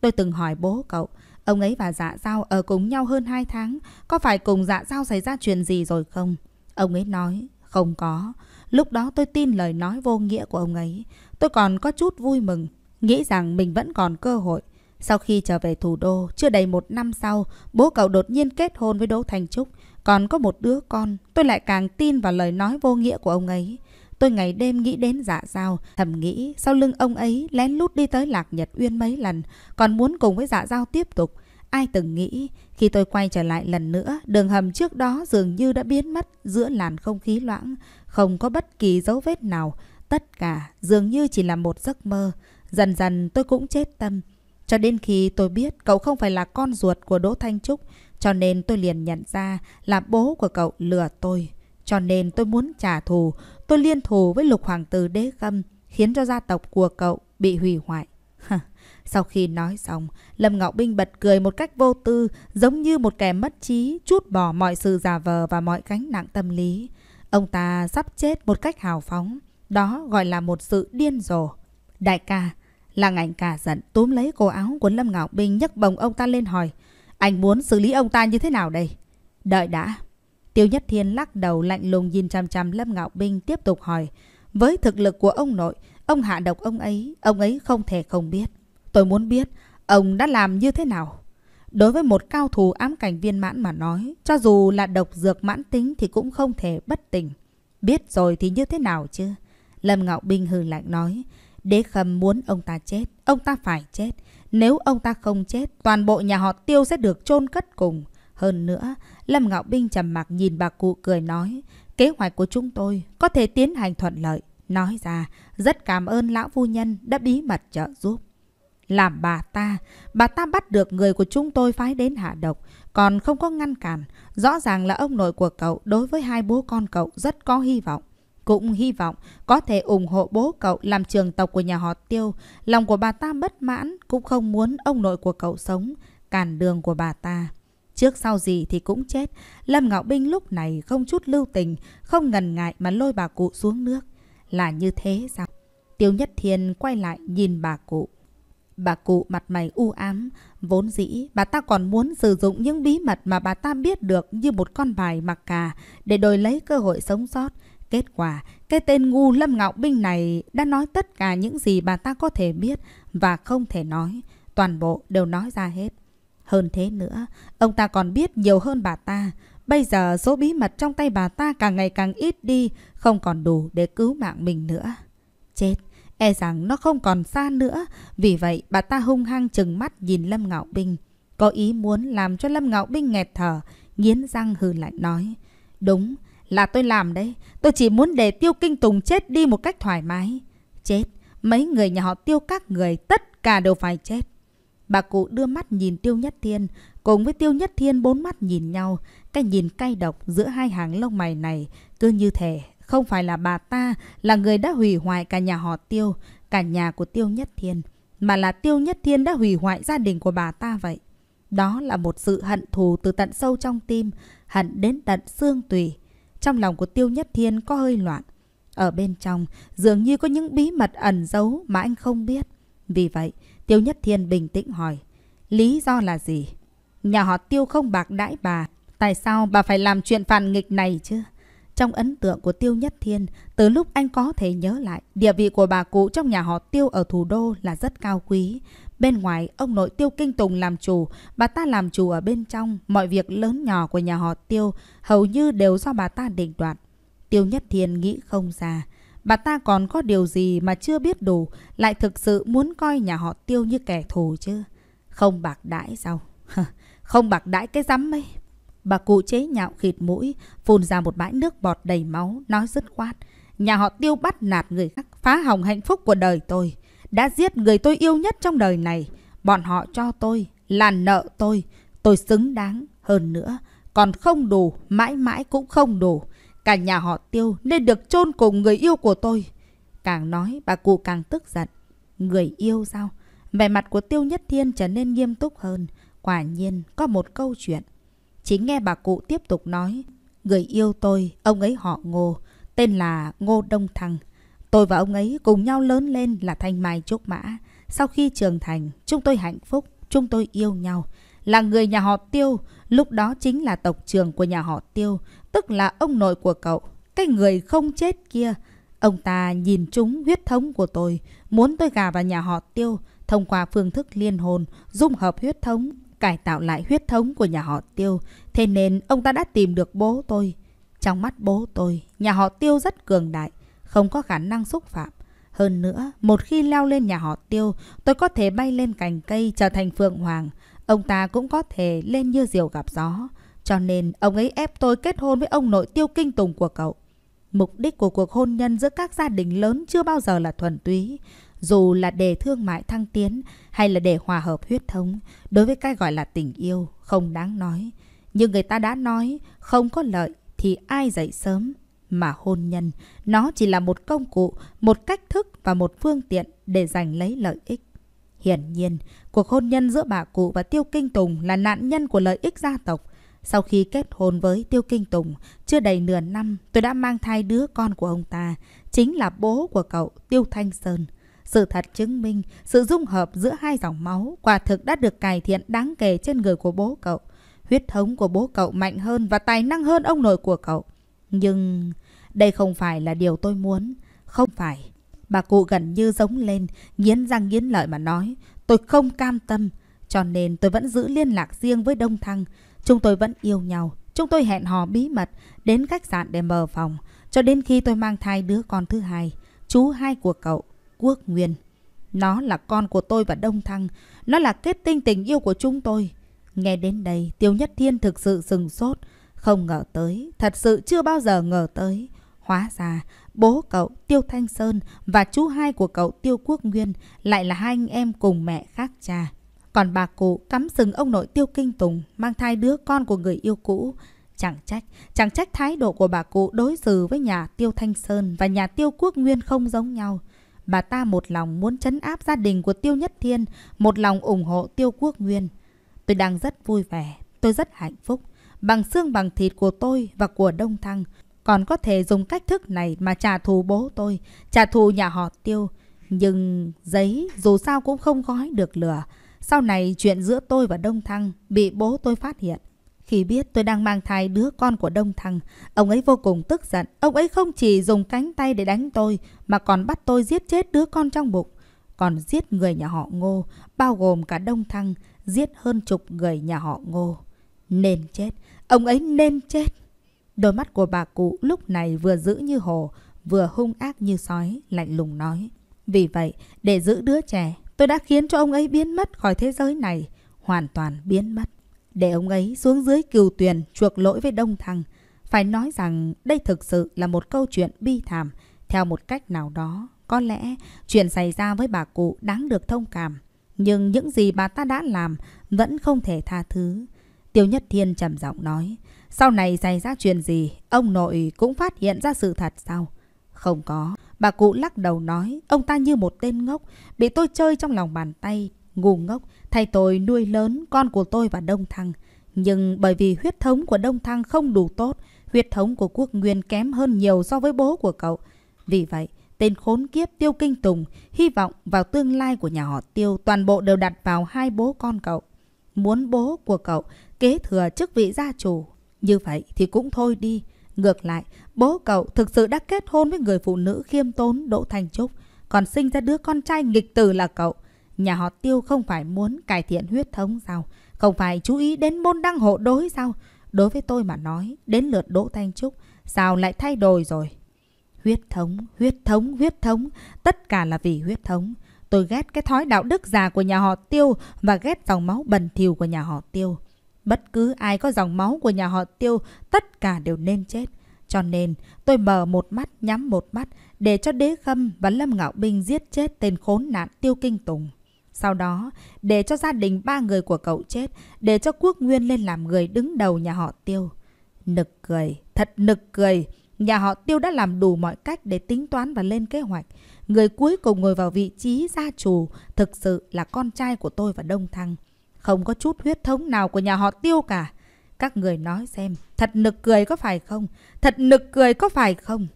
Tôi từng hỏi bố cậu, ông ấy và dạ giao ở cùng nhau hơn 2 tháng, có phải cùng dạ giao xảy ra chuyện gì rồi không? Ông ấy nói, không có. Lúc đó tôi tin lời nói vô nghĩa của ông ấy. Tôi còn có chút vui mừng, nghĩ rằng mình vẫn còn cơ hội. Sau khi trở về thủ đô, chưa đầy một năm sau, bố cậu đột nhiên kết hôn với Đỗ Thành Trúc. Còn có một đứa con, tôi lại càng tin vào lời nói vô nghĩa của ông ấy. Tôi ngày đêm nghĩ đến dạ giao thầm nghĩ sau lưng ông ấy lén lút đi tới Lạc Nhật Uyên mấy lần, còn muốn cùng với dạ giao tiếp tục. Ai từng nghĩ, khi tôi quay trở lại lần nữa, đường hầm trước đó dường như đã biến mất giữa làn không khí loãng, không có bất kỳ dấu vết nào. Tất cả dường như chỉ là một giấc mơ. Dần dần tôi cũng chết tâm. Cho đến khi tôi biết cậu không phải là con ruột của Đỗ Thanh Trúc, cho nên tôi liền nhận ra là bố của cậu lừa tôi. Cho nên tôi muốn trả thù, tôi liên thù với lục hoàng tử đế khâm, khiến cho gia tộc của cậu bị hủy hoại. Sau khi nói xong, Lâm Ngọc Binh bật cười một cách vô tư, giống như một kẻ mất trí, chút bỏ mọi sự giả vờ và mọi gánh nặng tâm lý. Ông ta sắp chết một cách hào phóng, đó gọi là một sự điên rồ. Đại ca, Lăng Ảnh cả giận túm lấy cổ áo của Lâm Ngọc Binh nhấc bồng ông ta lên hỏi. Anh muốn xử lý ông ta như thế nào đây? Đợi đã, Tiêu Nhất Thiên lắc đầu lạnh lùng nhìn chăm chăm Lâm Ngạo Binh tiếp tục hỏi. Với thực lực của ông nội, ông hạ độc ông ấy, ông ấy không thể không biết. Tôi muốn biết, ông đã làm như thế nào? Đối với một cao thủ ám cảnh viên mãn mà nói, cho dù là độc dược mãn tính thì cũng không thể bất tỉnh. Biết rồi thì như thế nào chứ? Lâm Ngạo Binh hừ lạnh nói, đế khâm muốn ông ta chết, ông ta phải chết. Nếu ông ta không chết, toàn bộ nhà họ tiêu sẽ được chôn cất cùng. Hơn nữa, Lâm Ngạo Binh trầm mặc nhìn bà cụ cười nói, kế hoạch của chúng tôi có thể tiến hành thuận lợi. Nói ra, rất cảm ơn lão phu nhân đã bí mật trợ giúp. Làm bà ta, bà ta bắt được người của chúng tôi phái đến hạ độc, còn không có ngăn cản. Rõ ràng là ông nội của cậu đối với hai bố con cậu rất có hy vọng. Cũng hy vọng có thể ủng hộ bố cậu làm trường tộc của nhà họ tiêu. Lòng của bà ta bất mãn, cũng không muốn ông nội của cậu sống, cản đường của bà ta. Trước sau gì thì cũng chết. Lâm Ngạo Binh lúc này không chút lưu tình, không ngần ngại mà lôi bà cụ xuống nước. Là như thế sao? Tiêu Nhất Thiên quay lại nhìn bà cụ. Bà cụ mặt mày u ám, vốn dĩ bà ta còn muốn sử dụng những bí mật mà bà ta biết được như một con bài mặc cà để đổi lấy cơ hội sống sót. Kết quả, cái tên ngu Lâm Ngạo Binh này đã nói tất cả những gì bà ta có thể biết và không thể nói. Toàn bộ đều nói ra hết. Hơn thế nữa, ông ta còn biết nhiều hơn bà ta. Bây giờ số bí mật trong tay bà ta càng ngày càng ít đi, không còn đủ để cứu mạng mình nữa. Chết, e rằng nó không còn xa nữa. Vì vậy, bà ta hung hăng chừng mắt nhìn Lâm Ngạo Binh. Có ý muốn làm cho Lâm Ngạo Binh nghẹt thở, nghiến răng hừ lại nói. Đúng, là tôi làm đấy. Tôi chỉ muốn để Tiêu Kinh Tùng chết đi một cách thoải mái. Chết, mấy người nhà họ Tiêu các người tất cả đều phải chết. Bà cụ đưa mắt nhìn Tiêu Nhất Thiên, cùng với Tiêu Nhất Thiên bốn mắt nhìn nhau, cái nhìn cay độc giữa hai hàng lông mày này, cứ như thể không phải là bà ta là người đã hủy hoại cả nhà họ Tiêu, cả nhà của Tiêu Nhất Thiên, mà là Tiêu Nhất Thiên đã hủy hoại gia đình của bà ta vậy. Đó là một sự hận thù từ tận sâu trong tim, hận đến tận xương tủy. Trong lòng của Tiêu Nhất Thiên có hơi loạn. Ở bên trong, dường như có những bí mật ẩn giấu mà anh không biết. Vì vậy, Tiêu Nhất Thiên bình tĩnh hỏi. Lý do là gì? Nhà họ Tiêu không bạc đãi bà. Tại sao bà phải làm chuyện phản nghịch này chứ? Trong ấn tượng của Tiêu Nhất Thiên, từ lúc anh có thể nhớ lại, địa vị của bà cụ trong nhà họ Tiêu ở thủ đô là rất cao quý. Bên ngoài, ông nội Tiêu Kinh Tùng làm chủ, bà ta làm chủ ở bên trong, mọi việc lớn nhỏ của nhà họ Tiêu hầu như đều do bà ta định đoạt. Tiêu Nhất Thiên nghĩ không ra, Bà ta còn có điều gì mà chưa biết đủ, lại thực sự muốn coi nhà họ tiêu như kẻ thù chứ? Không bạc đãi sao? Không bạc đãi cái rắm ấy. Bà cụ chế nhạo khịt mũi, phun ra một bãi nước bọt đầy máu, nói dứt khoát. Nhà họ tiêu bắt nạt người khác, phá hỏng hạnh phúc của đời tôi. Đã giết người tôi yêu nhất trong đời này. Bọn họ cho tôi, là nợ tôi. Tôi xứng đáng. Hơn nữa, còn không đủ, mãi mãi cũng không đủ. Cả nhà họ tiêu nên được chôn cùng người yêu của tôi. Càng nói bà cụ càng tức giận. Người yêu sao? Vẻ mặt của tiêu nhất thiên trở nên nghiêm túc hơn. Quả nhiên có một câu chuyện. Chính nghe bà cụ tiếp tục nói. Người yêu tôi, ông ấy họ Ngô, tên là Ngô Đông Thăng. Tôi và ông ấy cùng nhau lớn lên là thanh mai trúc mã. Sau khi trưởng thành, chúng tôi hạnh phúc, chúng tôi yêu nhau là người nhà họ Tiêu, lúc đó chính là tộc trưởng của nhà họ Tiêu, tức là ông nội của cậu, cái người không chết kia. Ông ta nhìn chúng huyết thống của tôi, muốn tôi gà vào nhà họ Tiêu, thông qua phương thức liên hồn, dung hợp huyết thống, cải tạo lại huyết thống của nhà họ Tiêu. Thế nên ông ta đã tìm được bố tôi. Trong mắt bố tôi, nhà họ Tiêu rất cường đại, không có khả năng xúc phạm. Hơn nữa, một khi leo lên nhà họ Tiêu, tôi có thể bay lên cành cây trở thành phượng hoàng. Ông ta cũng có thể lên như diều gặp gió. Cho nên ông ấy ép tôi kết hôn với ông nội tiêu kinh tùng của cậu. Mục đích của cuộc hôn nhân giữa các gia đình lớn chưa bao giờ là thuần túy. Dù là để thương mại thăng tiến hay là để hòa hợp huyết thống, đối với cái gọi là tình yêu, không đáng nói. Nhưng người ta đã nói, không có lợi thì ai dậy sớm. Mà hôn nhân, nó chỉ là một công cụ, một cách thức và một phương tiện để giành lấy lợi ích. Hiển nhiên, cuộc hôn nhân giữa bà cụ và Tiêu Kinh Tùng là nạn nhân của lợi ích gia tộc. Sau khi kết hôn với Tiêu Kinh Tùng, chưa đầy nửa năm tôi đã mang thai đứa con của ông ta, chính là bố của cậu Tiêu Thanh Sơn. Sự thật chứng minh sự dung hợp giữa hai dòng máu quả thực đã được cải thiện đáng kể trên người của bố cậu. Huyết thống của bố cậu mạnh hơn và tài năng hơn ông nội của cậu. Nhưng đây không phải là điều tôi muốn. Không phải, Bà cụ gần như giống lên, nghiến răng nghiến lợi mà nói. Tôi không cam tâm, cho nên tôi vẫn giữ liên lạc riêng với Đông Thăng. Chúng tôi vẫn yêu nhau, chúng tôi hẹn hò bí mật đến khách sạn để mở phòng. Cho đến khi tôi mang thai đứa con thứ hai, chú hai của cậu, Quốc Nguyên. Nó là con của tôi và Đông Thăng. Nó là kết tinh tình yêu của chúng tôi. Nghe đến đây, Tiêu Nhất Thiên thực sự sừng sốt. Không ngờ tới, thật sự chưa bao giờ ngờ tới. Hóa ra, bố cậu Tiêu Thanh Sơn và chú hai của cậu Tiêu Quốc Nguyên lại là hai anh em cùng mẹ khác cha. Còn bà cụ cắm sừng ông nội Tiêu Kinh Tùng mang thai đứa con của người yêu cũ. Chẳng trách, chẳng trách thái độ của bà cụ đối xử với nhà Tiêu Thanh Sơn và nhà Tiêu Quốc Nguyên không giống nhau. Bà ta một lòng muốn chấn áp gia đình của Tiêu Nhất Thiên, một lòng ủng hộ Tiêu Quốc Nguyên. Tôi đang rất vui vẻ, tôi rất hạnh phúc. Bằng xương bằng thịt của tôi và của Đông Thăng, còn có thể dùng cách thức này mà trả thù bố tôi, trả thù nhà họ tiêu. Nhưng giấy dù sao cũng không gói được lửa. Sau này chuyện giữa tôi và Đông Thăng bị bố tôi phát hiện. Khi biết tôi đang mang thai đứa con của Đông Thăng, ông ấy vô cùng tức giận. Ông ấy không chỉ dùng cánh tay để đánh tôi mà còn bắt tôi giết chết đứa con trong bụng. Còn giết người nhà họ Ngô, bao gồm cả Đông Thăng, giết hơn chục người nhà họ Ngô. Nên chết, ông ấy nên chết. Đôi mắt của bà cụ lúc này vừa dữ như hồ, vừa hung ác như sói, lạnh lùng nói. Vì vậy, để giữ đứa trẻ, tôi đã khiến cho ông ấy biến mất khỏi thế giới này, hoàn toàn biến mất. Để ông ấy xuống dưới cừu tuyền chuộc lỗi với Đông Thăng. Phải nói rằng đây thực sự là một câu chuyện bi thảm, theo một cách nào đó. Có lẽ chuyện xảy ra với bà cụ đáng được thông cảm, nhưng những gì bà ta đã làm vẫn không thể tha thứ. Tiêu Nhất Thiên trầm giọng nói, sau này xảy ra chuyện gì, ông nội cũng phát hiện ra sự thật sao? Không có. Bà cụ lắc đầu nói, ông ta như một tên ngốc, bị tôi chơi trong lòng bàn tay. Ngu ngốc, thay tôi nuôi lớn con của tôi và Đông Thăng. Nhưng bởi vì huyết thống của Đông Thăng không đủ tốt, huyết thống của quốc nguyên kém hơn nhiều so với bố của cậu. Vì vậy, tên khốn kiếp Tiêu Kinh Tùng hy vọng vào tương lai của nhà họ Tiêu toàn bộ đều đặt vào hai bố con cậu. Muốn bố của cậu kế thừa chức vị gia chủ như vậy thì cũng thôi đi. Ngược lại, bố cậu thực sự đã kết hôn với người phụ nữ khiêm tốn Đỗ Thanh Trúc, còn sinh ra đứa con trai nghịch tử là cậu. Nhà họ Tiêu không phải muốn cải thiện huyết thống sao? Không phải chú ý đến môn đăng hộ đối sao? Đối với tôi mà nói, đến lượt Đỗ Thanh Trúc, sao lại thay đổi rồi? Huyết thống, huyết thống, huyết thống, tất cả là vì huyết thống. Tôi ghét cái thói đạo đức già của nhà họ Tiêu và ghét dòng máu bẩn thỉu của nhà họ Tiêu. Bất cứ ai có dòng máu của nhà họ tiêu, tất cả đều nên chết. Cho nên, tôi mở một mắt nhắm một mắt để cho Đế Khâm và Lâm Ngạo Binh giết chết tên khốn nạn Tiêu Kinh Tùng. Sau đó, để cho gia đình ba người của cậu chết, để cho Quốc Nguyên lên làm người đứng đầu nhà họ Tiêu. Nực cười, thật nực cười. Nhà họ Tiêu đã làm đủ mọi cách để tính toán và lên kế hoạch. Người cuối cùng ngồi vào vị trí gia chủ thực sự là con trai của tôi và Đông Thăng không có chút huyết thống nào của nhà họ tiêu cả. Các người nói xem, thật nực cười có phải không? Thật nực cười có phải không?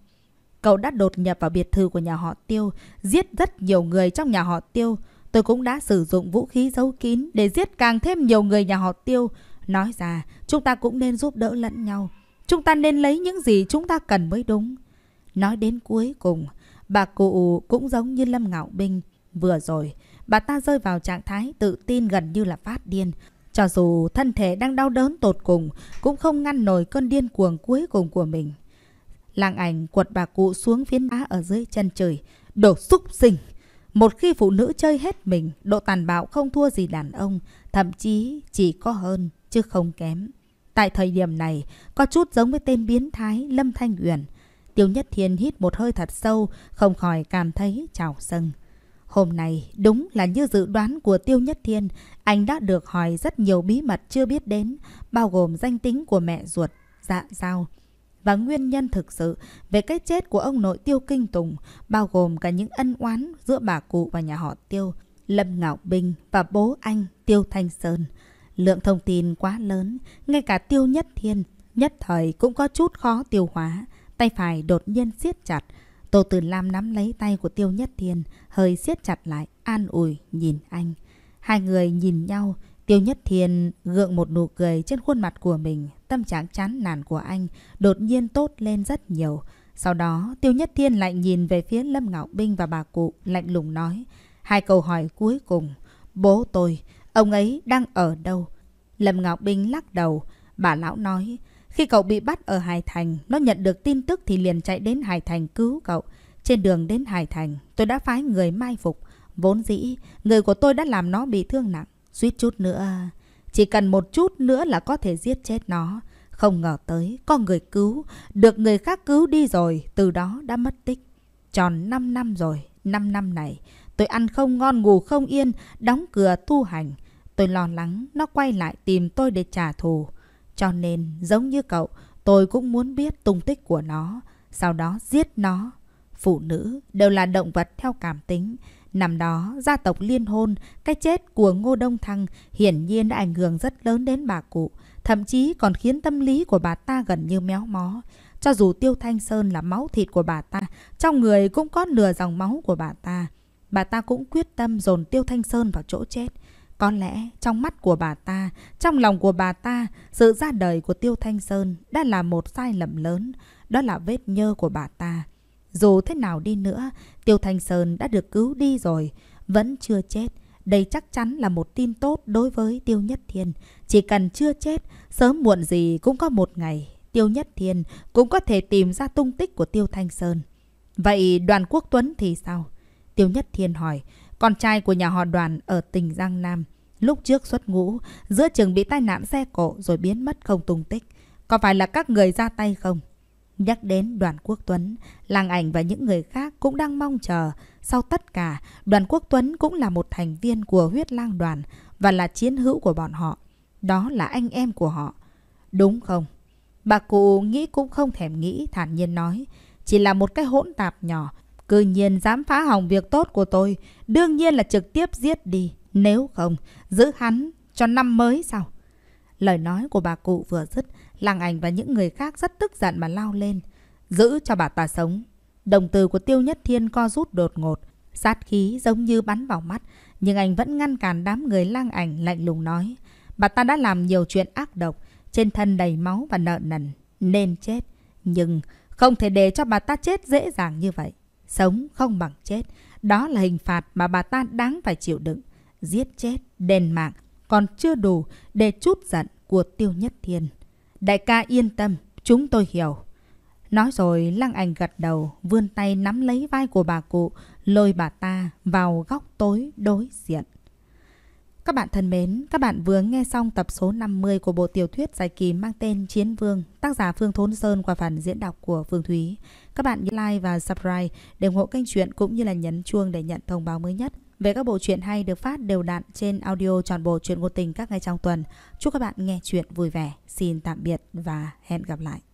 Cậu đã đột nhập vào biệt thự của nhà họ tiêu, giết rất nhiều người trong nhà họ tiêu. Tôi cũng đã sử dụng vũ khí giấu kín để giết càng thêm nhiều người nhà họ tiêu. Nói ra, chúng ta cũng nên giúp đỡ lẫn nhau. Chúng ta nên lấy những gì chúng ta cần mới đúng. Nói đến cuối cùng, bà cụ cũng giống như Lâm Ngạo Binh vừa rồi bà ta rơi vào trạng thái tự tin gần như là phát điên. Cho dù thân thể đang đau đớn tột cùng, cũng không ngăn nổi cơn điên cuồng cuối cùng của mình. Làng ảnh quật bà cụ xuống phiến đá ở dưới chân trời. Đổ xúc sinh! Một khi phụ nữ chơi hết mình, độ tàn bạo không thua gì đàn ông, thậm chí chỉ có hơn, chứ không kém. Tại thời điểm này, có chút giống với tên biến thái Lâm Thanh Uyển. Tiêu Nhất Thiên hít một hơi thật sâu, không khỏi cảm thấy trào sân. Hôm nay, đúng là như dự đoán của Tiêu Nhất Thiên, anh đã được hỏi rất nhiều bí mật chưa biết đến, bao gồm danh tính của mẹ ruột, dạ dao. Và nguyên nhân thực sự về cái chết của ông nội Tiêu Kinh Tùng, bao gồm cả những ân oán giữa bà cụ và nhà họ Tiêu, Lâm Ngạo Bình và bố anh Tiêu Thanh Sơn. Lượng thông tin quá lớn, ngay cả Tiêu Nhất Thiên, nhất thời cũng có chút khó tiêu hóa. Tay phải đột nhiên siết chặt, Tô Từ Lam nắm lấy tay của Tiêu Nhất Thiên, hơi siết chặt lại, an ủi nhìn anh. Hai người nhìn nhau, Tiêu Nhất Thiên gượng một nụ cười trên khuôn mặt của mình, tâm trạng chán nản của anh đột nhiên tốt lên rất nhiều. Sau đó, Tiêu Nhất Thiên lại nhìn về phía Lâm Ngạo Binh và bà cụ, lạnh lùng nói. Hai câu hỏi cuối cùng. Bố tôi, ông ấy đang ở đâu? Lâm Ngạo Binh lắc đầu. Bà lão nói, khi cậu bị bắt ở Hải Thành, nó nhận được tin tức thì liền chạy đến Hải Thành cứu cậu. Trên đường đến Hải Thành, tôi đã phái người mai phục. Vốn dĩ, người của tôi đã làm nó bị thương nặng. Suýt chút nữa, chỉ cần một chút nữa là có thể giết chết nó. Không ngờ tới, có người cứu, được người khác cứu đi rồi, từ đó đã mất tích. Tròn 5 năm rồi, 5 năm này, tôi ăn không ngon ngủ không yên, đóng cửa tu hành. Tôi lo lắng, nó quay lại tìm tôi để trả thù. Cho nên, giống như cậu, tôi cũng muốn biết tung tích của nó, sau đó giết nó. Phụ nữ đều là động vật theo cảm tính. Năm đó, gia tộc liên hôn, cái chết của Ngô Đông Thăng hiển nhiên đã ảnh hưởng rất lớn đến bà cụ, thậm chí còn khiến tâm lý của bà ta gần như méo mó. Cho dù Tiêu Thanh Sơn là máu thịt của bà ta, trong người cũng có nửa dòng máu của bà ta. Bà ta cũng quyết tâm dồn Tiêu Thanh Sơn vào chỗ chết. Có lẽ trong mắt của bà ta, trong lòng của bà ta, sự ra đời của Tiêu Thanh Sơn đã là một sai lầm lớn, đó là vết nhơ của bà ta. Dù thế nào đi nữa, Tiêu Thanh Sơn đã được cứu đi rồi, vẫn chưa chết. Đây chắc chắn là một tin tốt đối với Tiêu Nhất Thiên. Chỉ cần chưa chết, sớm muộn gì cũng có một ngày, Tiêu Nhất Thiên cũng có thể tìm ra tung tích của Tiêu Thanh Sơn. Vậy đoàn quốc Tuấn thì sao? Tiêu Nhất Thiên hỏi, con trai của nhà họ đoàn ở tỉnh Giang Nam. Lúc trước xuất ngũ, giữa trường bị tai nạn xe cộ rồi biến mất không tung tích. Có phải là các người ra tay không? Nhắc đến đoàn quốc Tuấn, làng ảnh và những người khác cũng đang mong chờ. Sau tất cả, đoàn quốc Tuấn cũng là một thành viên của huyết lang đoàn và là chiến hữu của bọn họ. Đó là anh em của họ. Đúng không? Bà cụ nghĩ cũng không thèm nghĩ, thản nhiên nói. Chỉ là một cái hỗn tạp nhỏ, Cư nhiên dám phá hỏng việc tốt của tôi, đương nhiên là trực tiếp giết đi. Nếu không, giữ hắn cho năm mới sao? Lời nói của bà cụ vừa dứt, làng ảnh và những người khác rất tức giận mà lao lên. Giữ cho bà ta sống. Đồng từ của Tiêu Nhất Thiên co rút đột ngột. Sát khí giống như bắn vào mắt, nhưng anh vẫn ngăn cản đám người lang ảnh lạnh lùng nói. Bà ta đã làm nhiều chuyện ác độc, trên thân đầy máu và nợ nần, nên chết. Nhưng không thể để cho bà ta chết dễ dàng như vậy. Sống không bằng chết. Đó là hình phạt mà bà ta đáng phải chịu đựng. Giết chết, đền mạng, còn chưa đủ để chút giận của Tiêu Nhất Thiên. Đại ca yên tâm, chúng tôi hiểu. Nói rồi Lăng Ảnh gật đầu, vươn tay nắm lấy vai của bà cụ, lôi bà ta vào góc tối đối diện. Các bạn thân mến, các bạn vừa nghe xong tập số 50 của bộ tiểu thuyết dài kỳ mang tên Chiến Vương, tác giả Phương Thốn Sơn qua phần diễn đọc của Phương Thúy. Các bạn nhớ like và subscribe để ủng hộ kênh truyện cũng như là nhấn chuông để nhận thông báo mới nhất về các bộ truyện hay được phát đều đặn trên audio tròn bộ truyện ngôn tình các ngày trong tuần. Chúc các bạn nghe truyện vui vẻ. Xin tạm biệt và hẹn gặp lại.